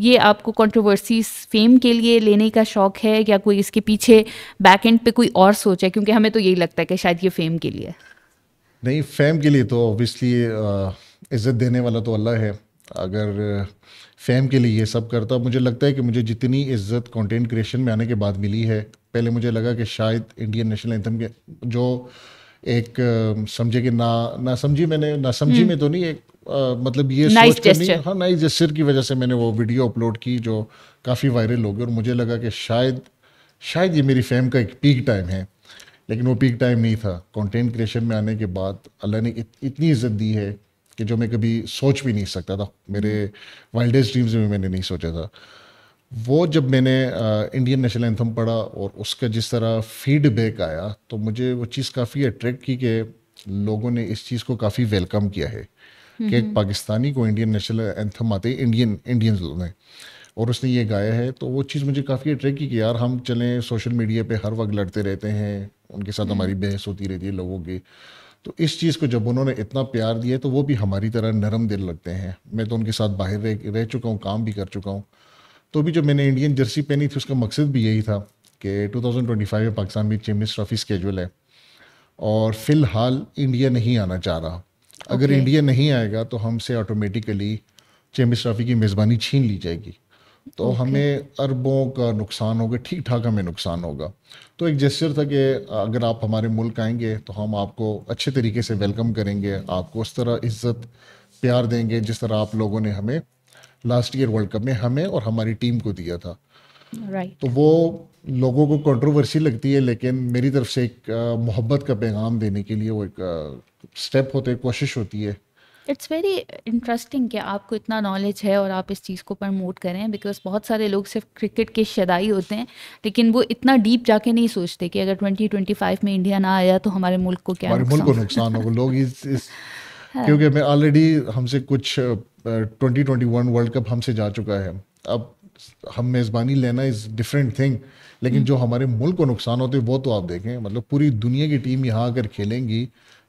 ये आपको कंट्रोवर्सी फेम के लिए लेने का शौक़ है या कोई इसके पीछे बैक एंड पे कोई और सोच है क्योंकि हमें तो यही लगता है कि शायद ये फेम के लिए नहीं फेम के लिए तो ऑब्वियसली इज़्ज़त देने वाला तो अल्लाह है अगर फेम के लिए ये सब करता मुझे लगता है कि मुझे जितनी इज्जत कंटेंट क्रिएशन में आने के बाद मिली है पहले मुझे लगा कि शायद इंडियन नेशनल एंथम के जो एक समझे कि ना ना समझी मैंने ना समझी हम्म। में तो नहीं एक आ, मतलब ये nice सोच नहीं हाँ नाइस जेस्चर की वजह से मैंने वो वीडियो अपलोड की जो काफ़ी वायरल हो गई और मुझे लगा कि शायद शायद ये मेरी फेम का एक पीक टाइम है लेकिन वो पीक टाइम नहीं था कंटेंट क्रिएशन में आने के बाद अल्लाह ने इत, इतनी इज्जत दी है कि जो मैं कभी सोच भी नहीं सकता था मेरे वाइल्डेस्ट ड्रीम्स हम्म। में मैंने नहीं सोचा था वो जब मैंने इंडियन नेशनल एंथम पढ़ा और उसका जिस तरह फीडबैक आया तो मुझे वो चीज़ काफ़ी अट्रैक्ट की कि लोगों ने इस चीज़ को काफ़ी वेलकम किया है कि एक पाकिस्तानी को इंडियन नेशनल एंथम आते हैं इंडियन लोगों में और उसने ये गाया है तो वो चीज़ मुझे काफ़ी अट्रैक्ट की कि यार हम चलें सोशल मीडिया पे हर वक्त लड़ते रहते हैं उनके साथ हमारी हम्म। बहस होती रहती है लोगों की तो इस चीज़ को जब उन्होंने इतना प्यार दिया तो वो भी हमारी तरह नरम दिल लगते हैं मैं तो उनके साथ बाहर रह रह चुका हूँ काम भी कर चुका हूँ तो भी जब मैंने इंडियन जर्सी पहनी थी उसका मकसद भी यही था कि 2025 में पाकिस्तान में चैम्पियंस ट्रॉफी स्केजुअल है और फिलहाल इंडिया नहीं आना चाह रहा अगर okay. इंडिया नहीं आएगा तो हमसे ऑटोमेटिकली चैम्पियंस ट्रॉफी की मेज़बानी छीन ली जाएगी तो okay. हमें अरबों का नुकसान होगा ठीक ठाक हमें नुकसान होगा तो एक जैसर था कि अगर आप हमारे मुल्क आएंगे तो हम आपको अच्छे तरीके से वेलकम करेंगे आपको उस तरह इज्जत प्यार देंगे जिस तरह आप लोगों ने हमें लास्ट ईयर वर्ल्ड कप में हमें और हमारी टीम को दिया था right. तो वो लोगों को कंट्रोवर्सी लगती है लेकिन मेरी तरफ से एक मोहब्बत का पैगाम देने के लिए वो एक स्टेप होते कोशिश होती है इट्स वेरी इंटरेस्टिंग कि आपको इतना नॉलेज है और आप इस चीज़ को प्रमोट करें बिकॉज बहुत सारे लोग सिर्फ क्रिकेट के शदाई होते हैं लेकिन वो इतना डीप जाके नहीं सोचते कि अगर 2025 में इंडिया ना आया तो हमारे मुल्क को क्या हमारे मुल्क को नुकसान होगा लोग इस, इस हाँ। क्योंकि मैं ऑलरेडी हमसे कुछ 2021 ट्वेंटी वर्ल्ड कप हमसे जा चुका है अब हम मेज़बानी लेना इज़ डिफरेंट थिंग लेकिन हम्म। जो हमारे मुल्क को नुकसान होते वो तो आप देखें मतलब पूरी दुनिया की टीम यहाँ आकर खेलेंगी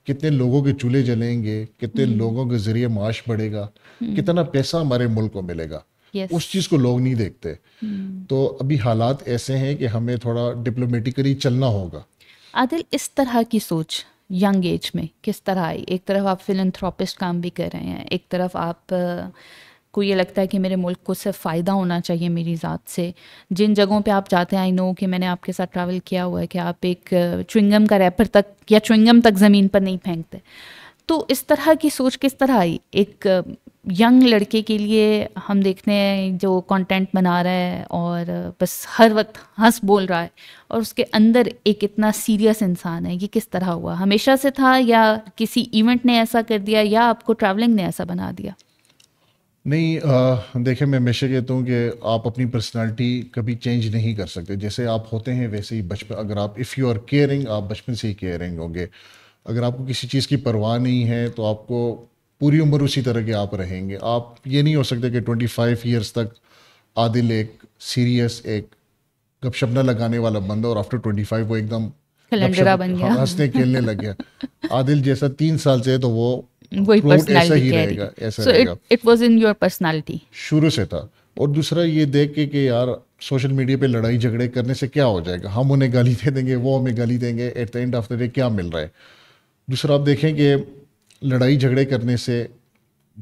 कितने लोगों के चूल्हे जलेंगे कितने हम्म। लोगों के ज़रिए माश बढ़ेगा हम्म। कितना पैसा हमारे मुल्क को मिलेगा yes. उस चीज़ को लोग नहीं देखते तो अभी हालात ऐसे हैं कि हमें थोड़ा डिप्लोमेटिकली चलना होगा आदिल इस तरह की सोच यंग एज में किस तरह आई एक तरफ आप फिलंथ्रॉपिस्ट काम भी कर रहे हैं एक तरफ आप को ये लगता है कि मेरे मुल्क को सिर्फ फ़ायदा होना चाहिए मेरी ज़ात से जिन जगहों पे आप जाते हैं आई नो कि मैंने आपके साथ ट्रैवल किया हुआ है कि आप एक चुंगम का रैपर तक या चुंगम तक ज़मीन पर नहीं फेंकते तो इस तरह की सोच किस तरह आई एक यंग लड़के के लिए हम देखते हैं जो कंटेंट बना रहा है और बस हर वक्त हंस बोल रहा है और उसके अंदर एक इतना सीरियस इंसान है ये किस तरह हुआ हमेशा से था या किसी इवेंट ने ऐसा कर दिया या आपको ट्रैवलिंग ने ऐसा बना दिया नहीं देखें मैं हमेशा कहता हूँ कि आप अपनी पर्सनालिटी कभी चेंज नहीं कर सकते जैसे आप होते हैं वैसे ही बचपन अगर आप इफ़ यू आर केयरिंग आप बचपन से ही केयरिंग होंगे अगर आपको किसी चीज़ की परवाह नहीं है तो आपको पूरी उम्र उसी तरह के आप रहेंगे आप ये नहीं हो सकते कि ट्वेंटी फाइव ईयर्स तक आदिल एक सीरियस एक गपशप न लगाने वाला बंदा और आफ्टर ट्वेंटी फाइव वो एकदम हाँ, हंसने खेलने लग गया आदिल जैसा तीन साल से तो वो वही ऐसा ही रहेगा ऐसा it was in your personality शुरू से था और दूसरा ये देख के कि यार सोशल मीडिया पे लड़ाई झगड़े करने से क्या हो जाएगा हम उन्हें गाली दे देंगे वो हमें गाली देंगे at the end of the day क्या मिल रहा है दूसरा आप देखें कि लड़ाई झगड़े करने से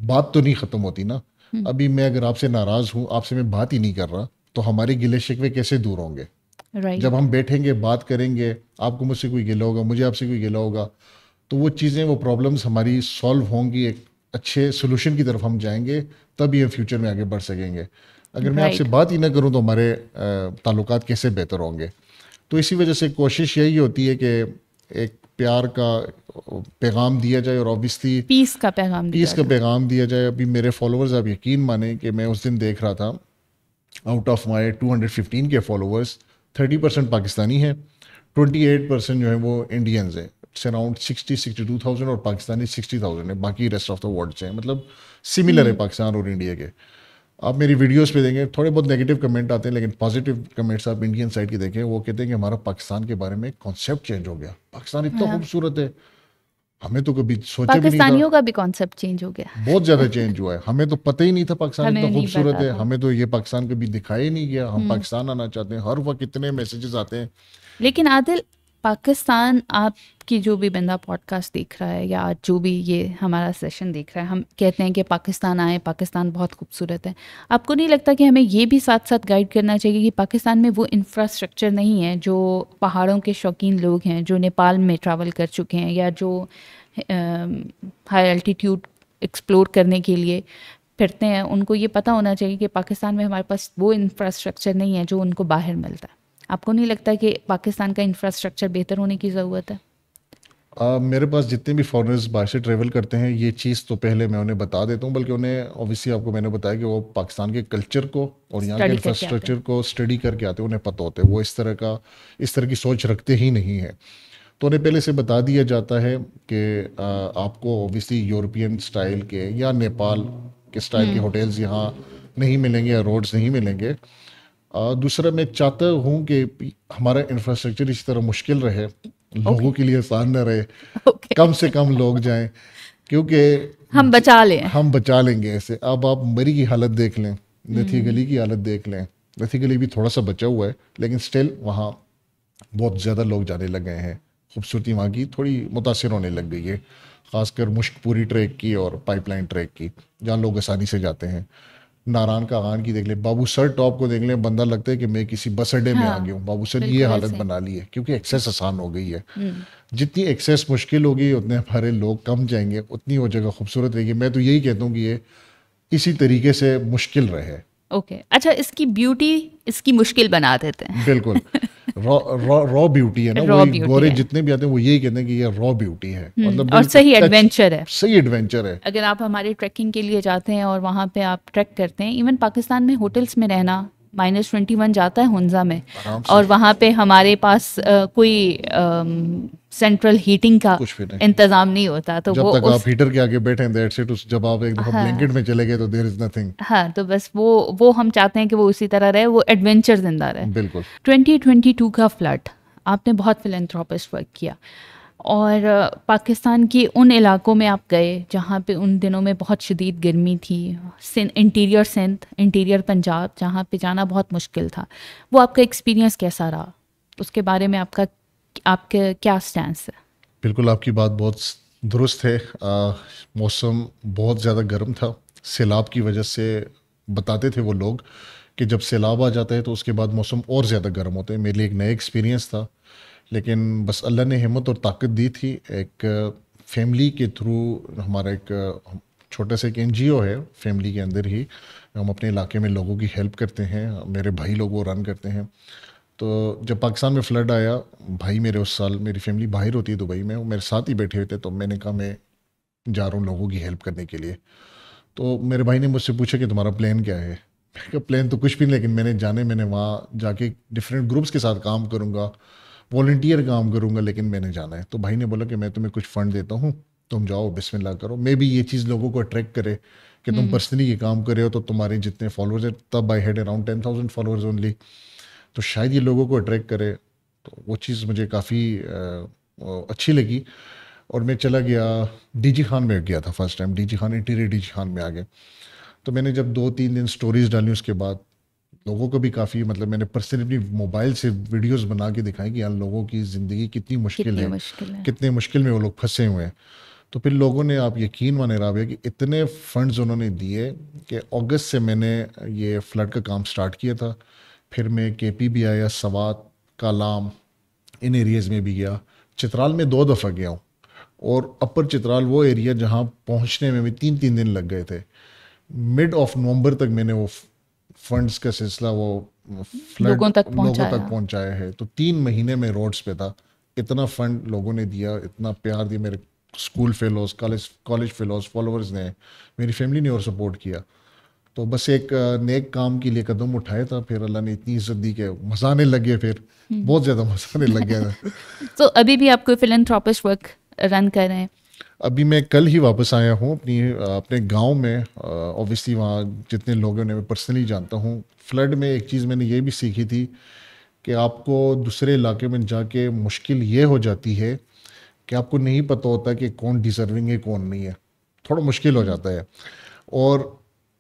बात तो नहीं ख़त्म होती ना हम्म। अभी मैं अगर आपसे नाराज़ हूँ आपसे मैं बात ही नहीं कर रहा तो हमारे गिले शिकवे कैसे दूर होंगे right. जब हम बैठेंगे बात करेंगे आपको मुझसे कोई गिला होगा मुझे आपसे कोई गिला होगा तो वो चीज़ें वो प्रॉब्लम्स हमारी सॉल्व होंगी एक अच्छे सोल्यूशन की तरफ हम जाएंगे तभी हम फ्यूचर में आगे बढ़ सकेंगे अगर right. मैं आपसे बात ही ना करूँ तो हमारे ताल्लुक कैसे बेहतर होंगे तो इसी वजह से कोशिश यही होती है कि एक प्यार का पैगाम दिया जाए और ऑब्वियसली पीस का पैगाम पीस का पैगाम दिया जाए अभी मेरे फॉलोअर्स आप यकीन माने कि मैं उस दिन देख रहा था आउट ऑफ माई 215 के फॉलोअर्स थर्टी परसेंट पाकिस्तानी हैं 28 परसेंट जो है वो इंडियन हैं इट्स अराउंड 60 62,000 और पाकिस्तानी 60,000 है बाकी रेस्ट ऑफ द वर्ल्ड से मतलब सिमिलर है hmm। पाकिस्तान और इंडिया के आप मेरी वीडियोस पे देखें थोड़े बहुत नेगेटिव कमेंट आते हैं लेकिन पॉजिटिव कमेंट्स आप इंडियन साइड के देखें वो कहते हैं कि हमारा पाकिस्तान के बारे में कॉन्सेप्ट चेंज हो गया पाकिस्तान इतना हाँ। खूबसूरत है हमें तो कभी सोचा भी नहीं था का भी कॉन्सेप्ट चेंज हो गया बहुत ज्यादा चेंज हुआ है हमें तो पता ही नहीं था पाकिस्तान इतना खूबसूरत है हमें तो ये पाकिस्तान कभी दिखाया नहीं गया हम हम्म। पाकिस्तान आना चाहते हैं हर वक्त कितने मैसेजेस आते हैं लेकिन आदिल पाकिस्तान आपकी जो भी बंदा पॉडकास्ट देख रहा है या आज जो भी ये हमारा सेशन देख रहा है हम कहते हैं कि पाकिस्तान आए पाकिस्तान बहुत खूबसूरत है आपको नहीं लगता कि हमें ये भी साथ साथ गाइड करना चाहिए कि पाकिस्तान में वो इंफ्रास्ट्रक्चर नहीं है जो पहाड़ों के शौकीन लोग हैं जो नेपाल में ट्रैवल कर चुके हैं या जो हाई अल्टीट्यूड एक्सप्लोर करने के लिए फिरते हैं उनको ये पता होना चाहिए कि पाकिस्तान में हमारे पास वो इंफ्रास्ट्रक्चर नहीं है जो उनको बाहर मिलता है आपको नहीं लगता कि पाकिस्तान का इंफ्रास्ट्रक्चर बेहतर होने की ज़रूरत है Uh, मेरे पास जितने भी फॉरनर्स बाहर से ट्रेवल करते हैं ये चीज़ तो पहले मैं उन्हें बता देता हूँ बल्कि उन्हें ऑब्वियसली आपको मैंने बताया कि वो पाकिस्तान के कल्चर को और यहाँ के इंफ्रास्ट्रक्चर को स्टडी करके आते हैं उन्हें पता होता है वो इस तरह का इस तरह की सोच रखते ही नहीं है तो उन्हें पहले से बता दिया जाता है कि आपको ओबियसली यूरोपियन स्टाइल के या नेपाल के स्टाइल के होटल्स हम्म। यहाँ नहीं मिलेंगे या रोड्स नहीं मिलेंगे दूसरा मैं चाहता हूँ कि हमारा इंफ्रास्ट्रक्चर इस तरह मुश्किल रहे लोगों okay. के लिए आसान न रहे okay. कम से कम लोग जाएं क्योंकि हम बचा लें हम बचा लेंगे ऐसे अब आप मरी की हालत देख लें नथी गली हम्म। की हालत देख लें नथी गली भी थोड़ा सा बचा हुआ है लेकिन स्टिल वहाँ बहुत ज़्यादा लोग जाने लग गए हैं खूबसूरती वहाँ की थोड़ी मुतासर होने लग गई है ख़ासकर मुश्कपुरी ट्रैक की और पाइपलाइन ट्रैक की जहाँ लोग आसानी से जाते हैं नारायण का गान की देख लें बाबू सर टॉप को देख लें बंदा लगता है कि मैं किसी बस अड्डे हाँ, में आ हाँ, गया हूँ बाबू सर ये हालत बना ली है क्योंकि एक्सेस आसान हो गई है हम्म। जितनी एक्सेस मुश्किल होगी उतने हमारे लोग कम जाएंगे उतनी वो जगह खूबसूरत रहेगी मैं तो यही कहता हूँ कि ये इसी तरीके से मुश्किल रहे ओके okay. अच्छा इसकी ब्यूटी इसकी मुश्किल बना देते हैं बिल्कुल रॉ ब्यूटी है ना वो गोरे जितने भी आते हैं वो यही कहते हैं कि ये रॉ ब्यूटी है हम्म, मतलब और सही एडवेंचर है सही एडवेंचर है अगर आप हमारे ट्रैकिंग के लिए जाते हैं और वहाँ पे आप ट्रैक करते हैं इवन पाकिस्तान में होटल्स में रहना माइनस ट्वेंटी वन जाता है हुंजा में और वहाँ पे हमारे पास आ, कोई आ, सेंट्रल हीटिंग का इंतजाम नहीं होता तो जब वो तक उस... आप हीटर के आगे बैठे दैट्स उस जब आप एक हाँ, ब्लैंकेट में चले गए तो देर इज नथिंग हाँ तो बस वो वो हम चाहते हैं कि वो उसी तरह रहे वो एडवेंचर जिंदा रहे बिल्कुल ट्वेंटी का फ्लड आपने बहुत फिलेंथ्रोपिस्ट वर्क किया और पाकिस्तान के उन इलाकों में आप गए जहाँ पे उन दिनों में बहुत शदीद गर्मी थी इंटीरियर सिंध इंटीरियर पंजाब जहाँ पे जाना बहुत मुश्किल था वो आपका एक्सपीरियंस कैसा रहा उसके बारे में आपका आपके क्या स्टैंड है बिल्कुल आपकी बात बहुत दुरुस्त है आ, मौसम बहुत ज़्यादा गर्म था सैलाब की वजह से बताते थे वो लोग कि जब सैलाब आ जाता है तो उसके बाद मौसम और ज़्यादा गर्म होते हैं मेरे लिए एक नया एक्सपीरियंस था लेकिन बस अल्लाह ने हिम्मत और ताकत दी थी एक फैमिली के थ्रू हमारा एक छोटा सा एक एन है फैमिली के अंदर ही हम अपने इलाके में लोगों की हेल्प करते हैं मेरे भाई लोग वो रन करते हैं तो जब पाकिस्तान में फ्लड आया भाई मेरे उस साल मेरी फैमिली बाहर होती है दुबई में वो मेरे साथ ही बैठे हुए थे तो मैंने कहा मैं जा रहा हूँ लोगों की हेल्प करने के लिए तो मेरे भाई ने मुझसे पूछा कि तुम्हारा प्लान क्या है मैं प्लान तो कुछ भी नहीं लेकिन मैंने जाने मैंने वहाँ जाके डिफरेंट ग्रुप्स के साथ काम करूँगा वॉल्टियर काम करूँगा लेकिन मैंने जाना है तो भाई ने बोला कि मैं तुम्हें कुछ फ़ंड देता हूँ तुम जाओ बिस्मिल्लाह करो मे बी ये चीज़ लोगों को अट्रैक्ट करे कि तुम पर्सनली हम्म। ये काम कर रहे हो तो तुम्हारे जितने फॉलोअर्स हैं तब I had around ten thousand followers only तो शायद ये लोगों को अट्रैक्ट करे तो वो चीज़ मुझे काफ़ी अच्छी लगी और मैं चला गया डी खान में गया था first time D Khan interior D Khan में आ गया तो मैंने जब दो तीन दिन स्टोरीज़ डाली उसके बाद लोगों को भी काफ़ी मतलब मैंने पर्सनली मोबाइल से वीडियोस बना के दिखाई कि यार लोगों की ज़िंदगी कितनी मुश्किल है, कितने मुश्किल में वो लोग फंसे हुए हैं तो फिर लोगों ने आप यकीन माने राबिया कि इतने फंड्स उन्होंने दिए कि अगस्त से मैंने ये फ्लड का काम स्टार्ट किया था फिर मैं के पी भी आया सवात कलाम इन एरियाज़ में भी गया चित्राल में दो दफ़ा गया हूँ और अपर चित्राल वो एरिया जहाँ पहुँचने में भी तीन तीन दिन लग गए थे मिड ऑफ नवंबर तक मैंने वो फंड्स का सिलसिला वो फ्लड लोगों तक लोगों तक पहुंचाया है तो तीन महीने में रोड्स पे था इतना फंड लोगों ने दिया इतना प्यार दिया मेरे school fellows college college fellows followers ने मेरी फैमिली ने और सपोर्ट किया तो बस एक नेक काम के लिए कदम उठाया था फिर अल्लाह ने इतनी इज्जत दी कि मजाने लग गए फिर हम्म। बहुत ज़्यादा मजाने लग गया तो अभी भी आप कोई फिलेंथ्रॉपिस्ट वर्क रन कर रहे हैं अभी मैं कल ही वापस आया हूँ अपनी अपने गांव में ओबियसली वहाँ जितने लोग हैं उन्हें मैं पर्सनली जानता हूँ फ्लड में एक चीज़ मैंने ये भी सीखी थी कि आपको दूसरे इलाके में जाके मुश्किल ये हो जाती है कि आपको नहीं पता होता कि कौन डिज़र्विंग है कौन नहीं है थोड़ा मुश्किल हो जाता है और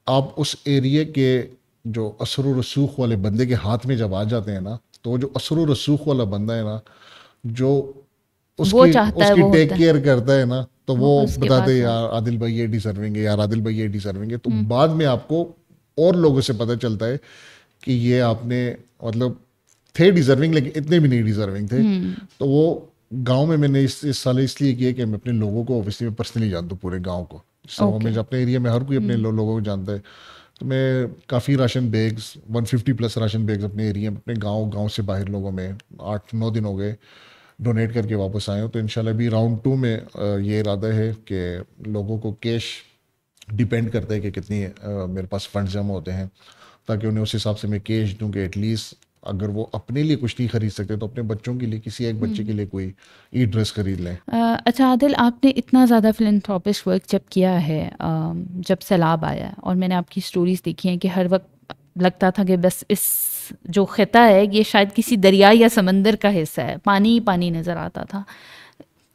आप उस एरिए के जो असर रसूख वाले बंदे के हाथ में जब आ जाते हैं ना तो जो असर रसूख वाला बंदा है ना जो उसकी उसकी टेक केयर करता है ना तो हाँ, वो बताते यार आदिल भाई ये डिजर्विंग है यार आदिल भाई ये डिजर्विंग है तो हम्म। बाद में आपको और लोगों से पता चलता है कि ये आपने मतलब थे डिजर्विंग लेकिन इतने भी नहीं डिजर्विंग थे हम्म। तो वो गांव में मैंने इस, इस साल इसलिए किया कि मैं अपने लोगों को ऑब्वियसली मैं पर्सनली जानता हूँ पूरे गांव को गाँव में अपने एरिया में हर कोई अपने हम्म। लो, लोगों को जानता है तो मैं काफ़ी ration bags 150 plus ration bags अपने एरिया में अपने गांव गांव से बाहर लोगों में आठ नौ दिन हो गए डोनेट करके वापस आए हो तो इन भी राउंड टू में ये इरादा है कि लोगों को कैश डिपेंड करता है कि कितनी मेरे पास फंड जमा होते हैं ताकि उन्हें उस हिसाब से मैं कैश दूँ कि एटलीस्ट अगर वो अपने लिए कुछ नहीं खरीद सकते तो अपने बच्चों के लिए किसी एक बच्चे हम्म। के लिए कोई ई ड्रेस खरीद लें अच्छा आदिल आपने इतना ज़्यादा फिलंथ्रॉपिस्ट वर्क जब किया है जब सैलाब आया और मैंने आपकी स्टोरीज़ देखी हैं कि हर वक्त लगता था कि बस इस जो ख़िता है ये शायद किसी दरिया या समंदर का हिस्सा है पानी ही पानी नज़र आता था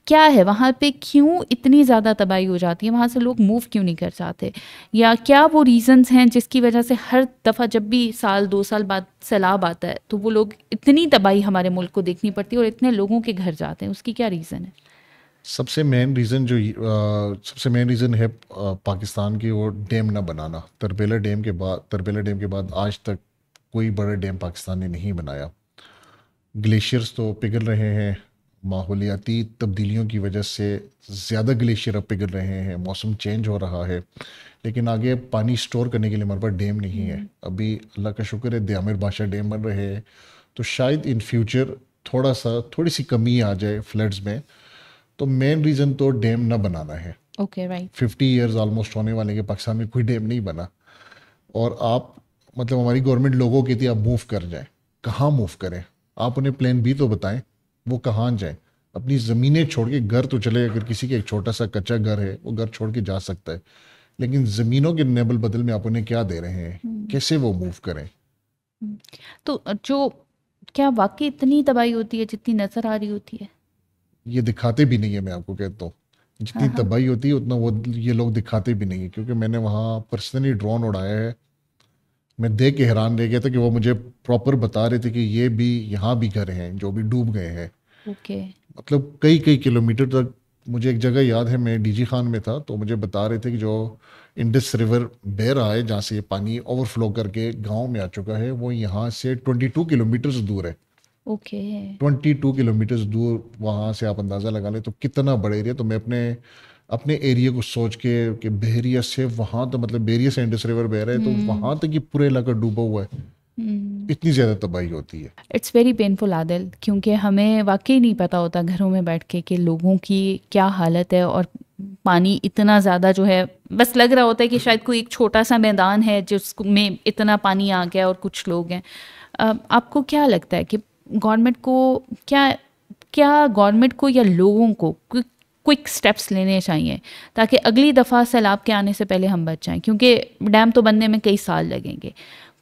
क्या है वहाँ पे क्यों इतनी ज़्यादा तबाही हो जाती है वहाँ से लोग मूव क्यों नहीं कर जाते या क्या वो रीज़न्स हैं जिसकी वजह से हर दफ़ा जब भी साल दो साल बाद सैलाब आता है तो वो लोग इतनी तबाही हमारे मुल्क को देखनी पड़ती है और इतने लोगों के घर जाते हैं उसकी क्या रीज़न है सबसे मेन रीज़न जो आ, सबसे मेन रीज़न है पाकिस्तान की वो डैम ना बनाना तरबेला डैम के बाद तरबेला डैम के बाद आज तक कोई बड़ा डैम पाकिस्तान ने नहीं बनाया ग्लेशियर्स तो पिघल रहे हैं माहौलियाती तब्दीलियों की वजह से ज़्यादा ग्लेशियर अब पिघल रहे हैं मौसम चेंज हो रहा है लेकिन आगे पानी स्टोर करने के लिए हमारे पास डैम नहीं है हम्म। अभी अल्लाह का शुक्र है दयामिर बादशाह डैम बन रहे हैं तो शायद इन फ्यूचर थोड़ा सा थोड़ी सी कमी आ जाए फ्लड्स में तो मेन रीज़न तो डैम ना बनाना है okay right fifty years almost होने वाले के पाकिस्तान में कोई डैम नहीं बना और आप मतलब हमारी गवर्नमेंट लोगों की थी आप मूव कर जाए कहाँ मूव करें आप उन्हें प्लान भी तो बताएं वो कहाँ जाए अपनी ज़मीनें छोड़ के घर तो चले अगर किसी के एक छोटा सा कच्चा घर है वो घर छोड़ के जा सकता है लेकिन ज़मीनों के नेबल बदल में आप उन्हें क्या दे रहे हैं हम्म। कैसे वो मूव करें हम्म। तो जो क्या वाकई इतनी तबाही होती है जितनी नज़र आ रही होती है ये दिखाते भी नहीं है मैं आपको कहता हूँ जितनी हाँ, हाँ। तबाही होती है उतना वो ये लोग दिखाते भी नहीं है क्योंकि मैंने वहाँ पर्सनली ड्रोन उड़ाया है मैं देख के हैरान रह गया था कि वो मुझे प्रॉपर बता रहे थे कि ये भी यहाँ भी घर हैं जो भी डूब गए हैं ओके मतलब कई कई किलोमीटर तक मुझे एक जगह याद है मैं डीजी खान में था तो मुझे बता रहे थे कि जो इंडस रिवर बह रहा है जहाँ से ये पानी ओवरफ्लो करके गांव में आ चुका है वो यहाँ से ट्वेंटी टू किलोमीटर दूर है ओके ट्वेंटी टू किलोमीटर्स दूर वहाँ से आप अंदाज़ा लगा लें तो कितना बड़ा एरिया तो मैं अपने अपने एरिया को सोच के कि बहरिया से वहाँ तो मतलब बहरिया से इंडस रिवर बह रहे हैं तो हम्म। वहाँ तक ये पूरे इलाका डूबा हुआ है हम्म। इतनी ज़्यादा तबाही होती है इट्स वेरी पेनफुल आदिल क्योंकि हमें वाकई नहीं पता होता घरों में बैठ के कि लोगों की क्या हालत है और पानी इतना ज़्यादा जो है बस लग रहा होता है कि शायद कोई एक छोटा सा मैदान है जिसमें इतना पानी आ गया और कुछ लोग हैं आपको क्या लगता है कि गवर्नमेंट को क्या क्या गवर्नमेंट को या लोगों को क्विक स्टेप्स लेने चाहिए ताकि अगली दफ़ा सैलाब के आने से पहले हम बच जाएं क्योंकि डैम तो बनने में कई साल लगेंगे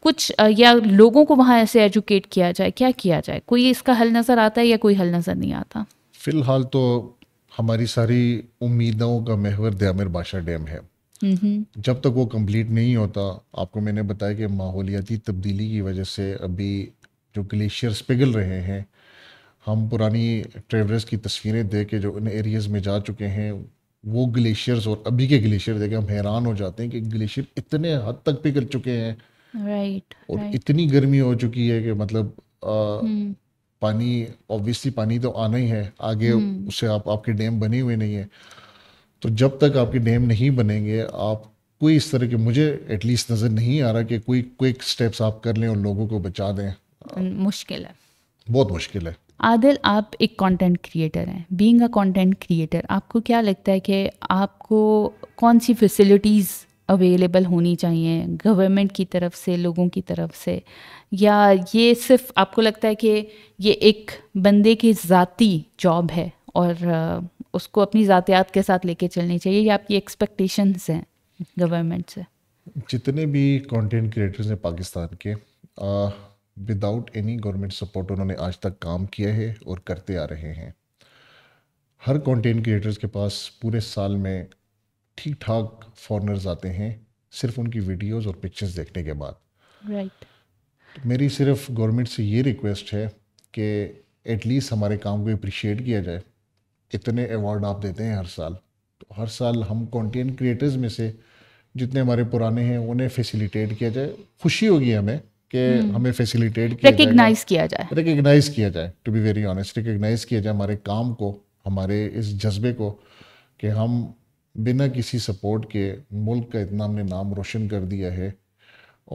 कुछ या लोगों को वहाँ ऐसे एजुकेट किया जाए क्या किया जाए कोई इसका हल नज़र आता है या कोई हल नज़र नहीं आता फ़िलहाल तो हमारी सारी उम्मीदों का महवर दयामिर बादशाह डैम है हम्म, हम्म। जब तक वो कंप्लीट नहीं होता आपको मैंने बताया कि माहौलियाती तब्दीली की वजह से अभी जो ग्लेशियर्स पिघल रहे हैं हम पुरानी ट्रेवलर्स की तस्वीरें देख के जो इन एरियाज़ में जा चुके हैं वो ग्लेशियर्स और अभी के ग्लेशियर देखे हम हैरान हो जाते हैं कि ग्लेशियर इतने हद तक पिघल चुके हैं राइट right, और right. इतनी गर्मी हो चुकी है कि मतलब आ, hmm. हम्म। पानी ऑब्वियसली पानी तो आना ही है आगे hmm. उससे आप आपके डैम बने हुए नहीं है तो जब तक आपके डैम नहीं बनेंगे आप कोई इस तरह के मुझे एटलीस्ट नज़र नहीं आ रहा कि कोई क्विक स्टेप्स आप कर लें और लोगों को बचा दें मुश्किल है बहुत मुश्किल है आदिल आप एक कंटेंट क्रिएटर हैं बीइंग अ कंटेंट क्रिएटर आपको क्या लगता है कि आपको कौन सी फैसिलिटीज़ अवेलेबल होनी चाहिए गवर्नमेंट की तरफ से लोगों की तरफ से या ये सिर्फ आपको लगता है कि ये एक बंदे की ज़ाती जॉब है और उसको अपनी ज़ातियात के साथ लेके चलनी चाहिए या आपकी एक्सपेक्टेशंस हैं गवर्नमेंट से जितने भी कंटेंट क्रिएटर्स हैं पाकिस्तान के आ, विदाउट एनी गवर्नमेंट सपोर्ट उन्होंने आज तक काम किया है और करते आ रहे हैं हर कंटेंट क्रिएटर्स के पास पूरे साल में ठीक ठाक फॉरनर्स आते हैं सिर्फ उनकी वीडियोस और पिक्चर्स देखने के बाद राइट right. तो मेरी सिर्फ गवर्नमेंट से ये रिक्वेस्ट है कि एटलीस्ट हमारे काम को अप्रिशिएट किया जाए इतने अवार्ड आप देते हैं हर साल तो हर साल हम कंटेंट क्रिएटर्स में से जितने हमारे पुराने हैं उन्हें फैसिलिटेट किया जाए खुशी होगी हमें कि हम्म। हमें फैसिलिटेट रिकग्नाइज किया जाए रिकग्नाइज किया जाए to be very honest recognise किया जाए हमारे काम को हमारे इस जज्बे को कि हम बिना किसी सपोर्ट के मुल्क का इतना हमने नाम रोशन कर दिया है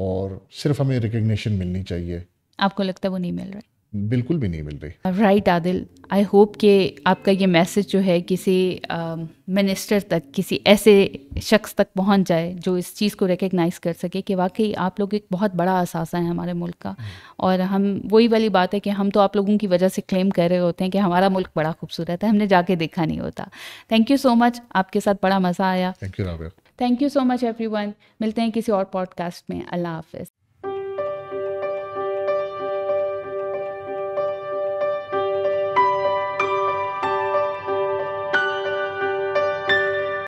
और सिर्फ हमें रिकग्निशन मिलनी चाहिए आपको लगता है वो नहीं मिल रहा है बिल्कुल भी नहीं मिल रही राइट आदिल आई होप कि आपका ये मैसेज जो है किसी मिनिस्टर तक किसी ऐसे शख्स तक पहुंच जाए जो इस चीज़ को रिकगनाइज़ कर सके कि वाकई आप लोग एक बहुत बड़ा असासा है हमारे मुल्क का और हम वही वाली बात है कि हम तो आप लोगों की वजह से क्लेम कर रहे होते हैं कि हमारा मुल्क बड़ा खूबसूरत है हमने जाके देखा नहीं होता थैंक यू सो मच आपके साथ बड़ा मज़ा आया thank you thank you so much every मिलते हैं किसी और पॉडकास्ट में अल्लाह हाफिज़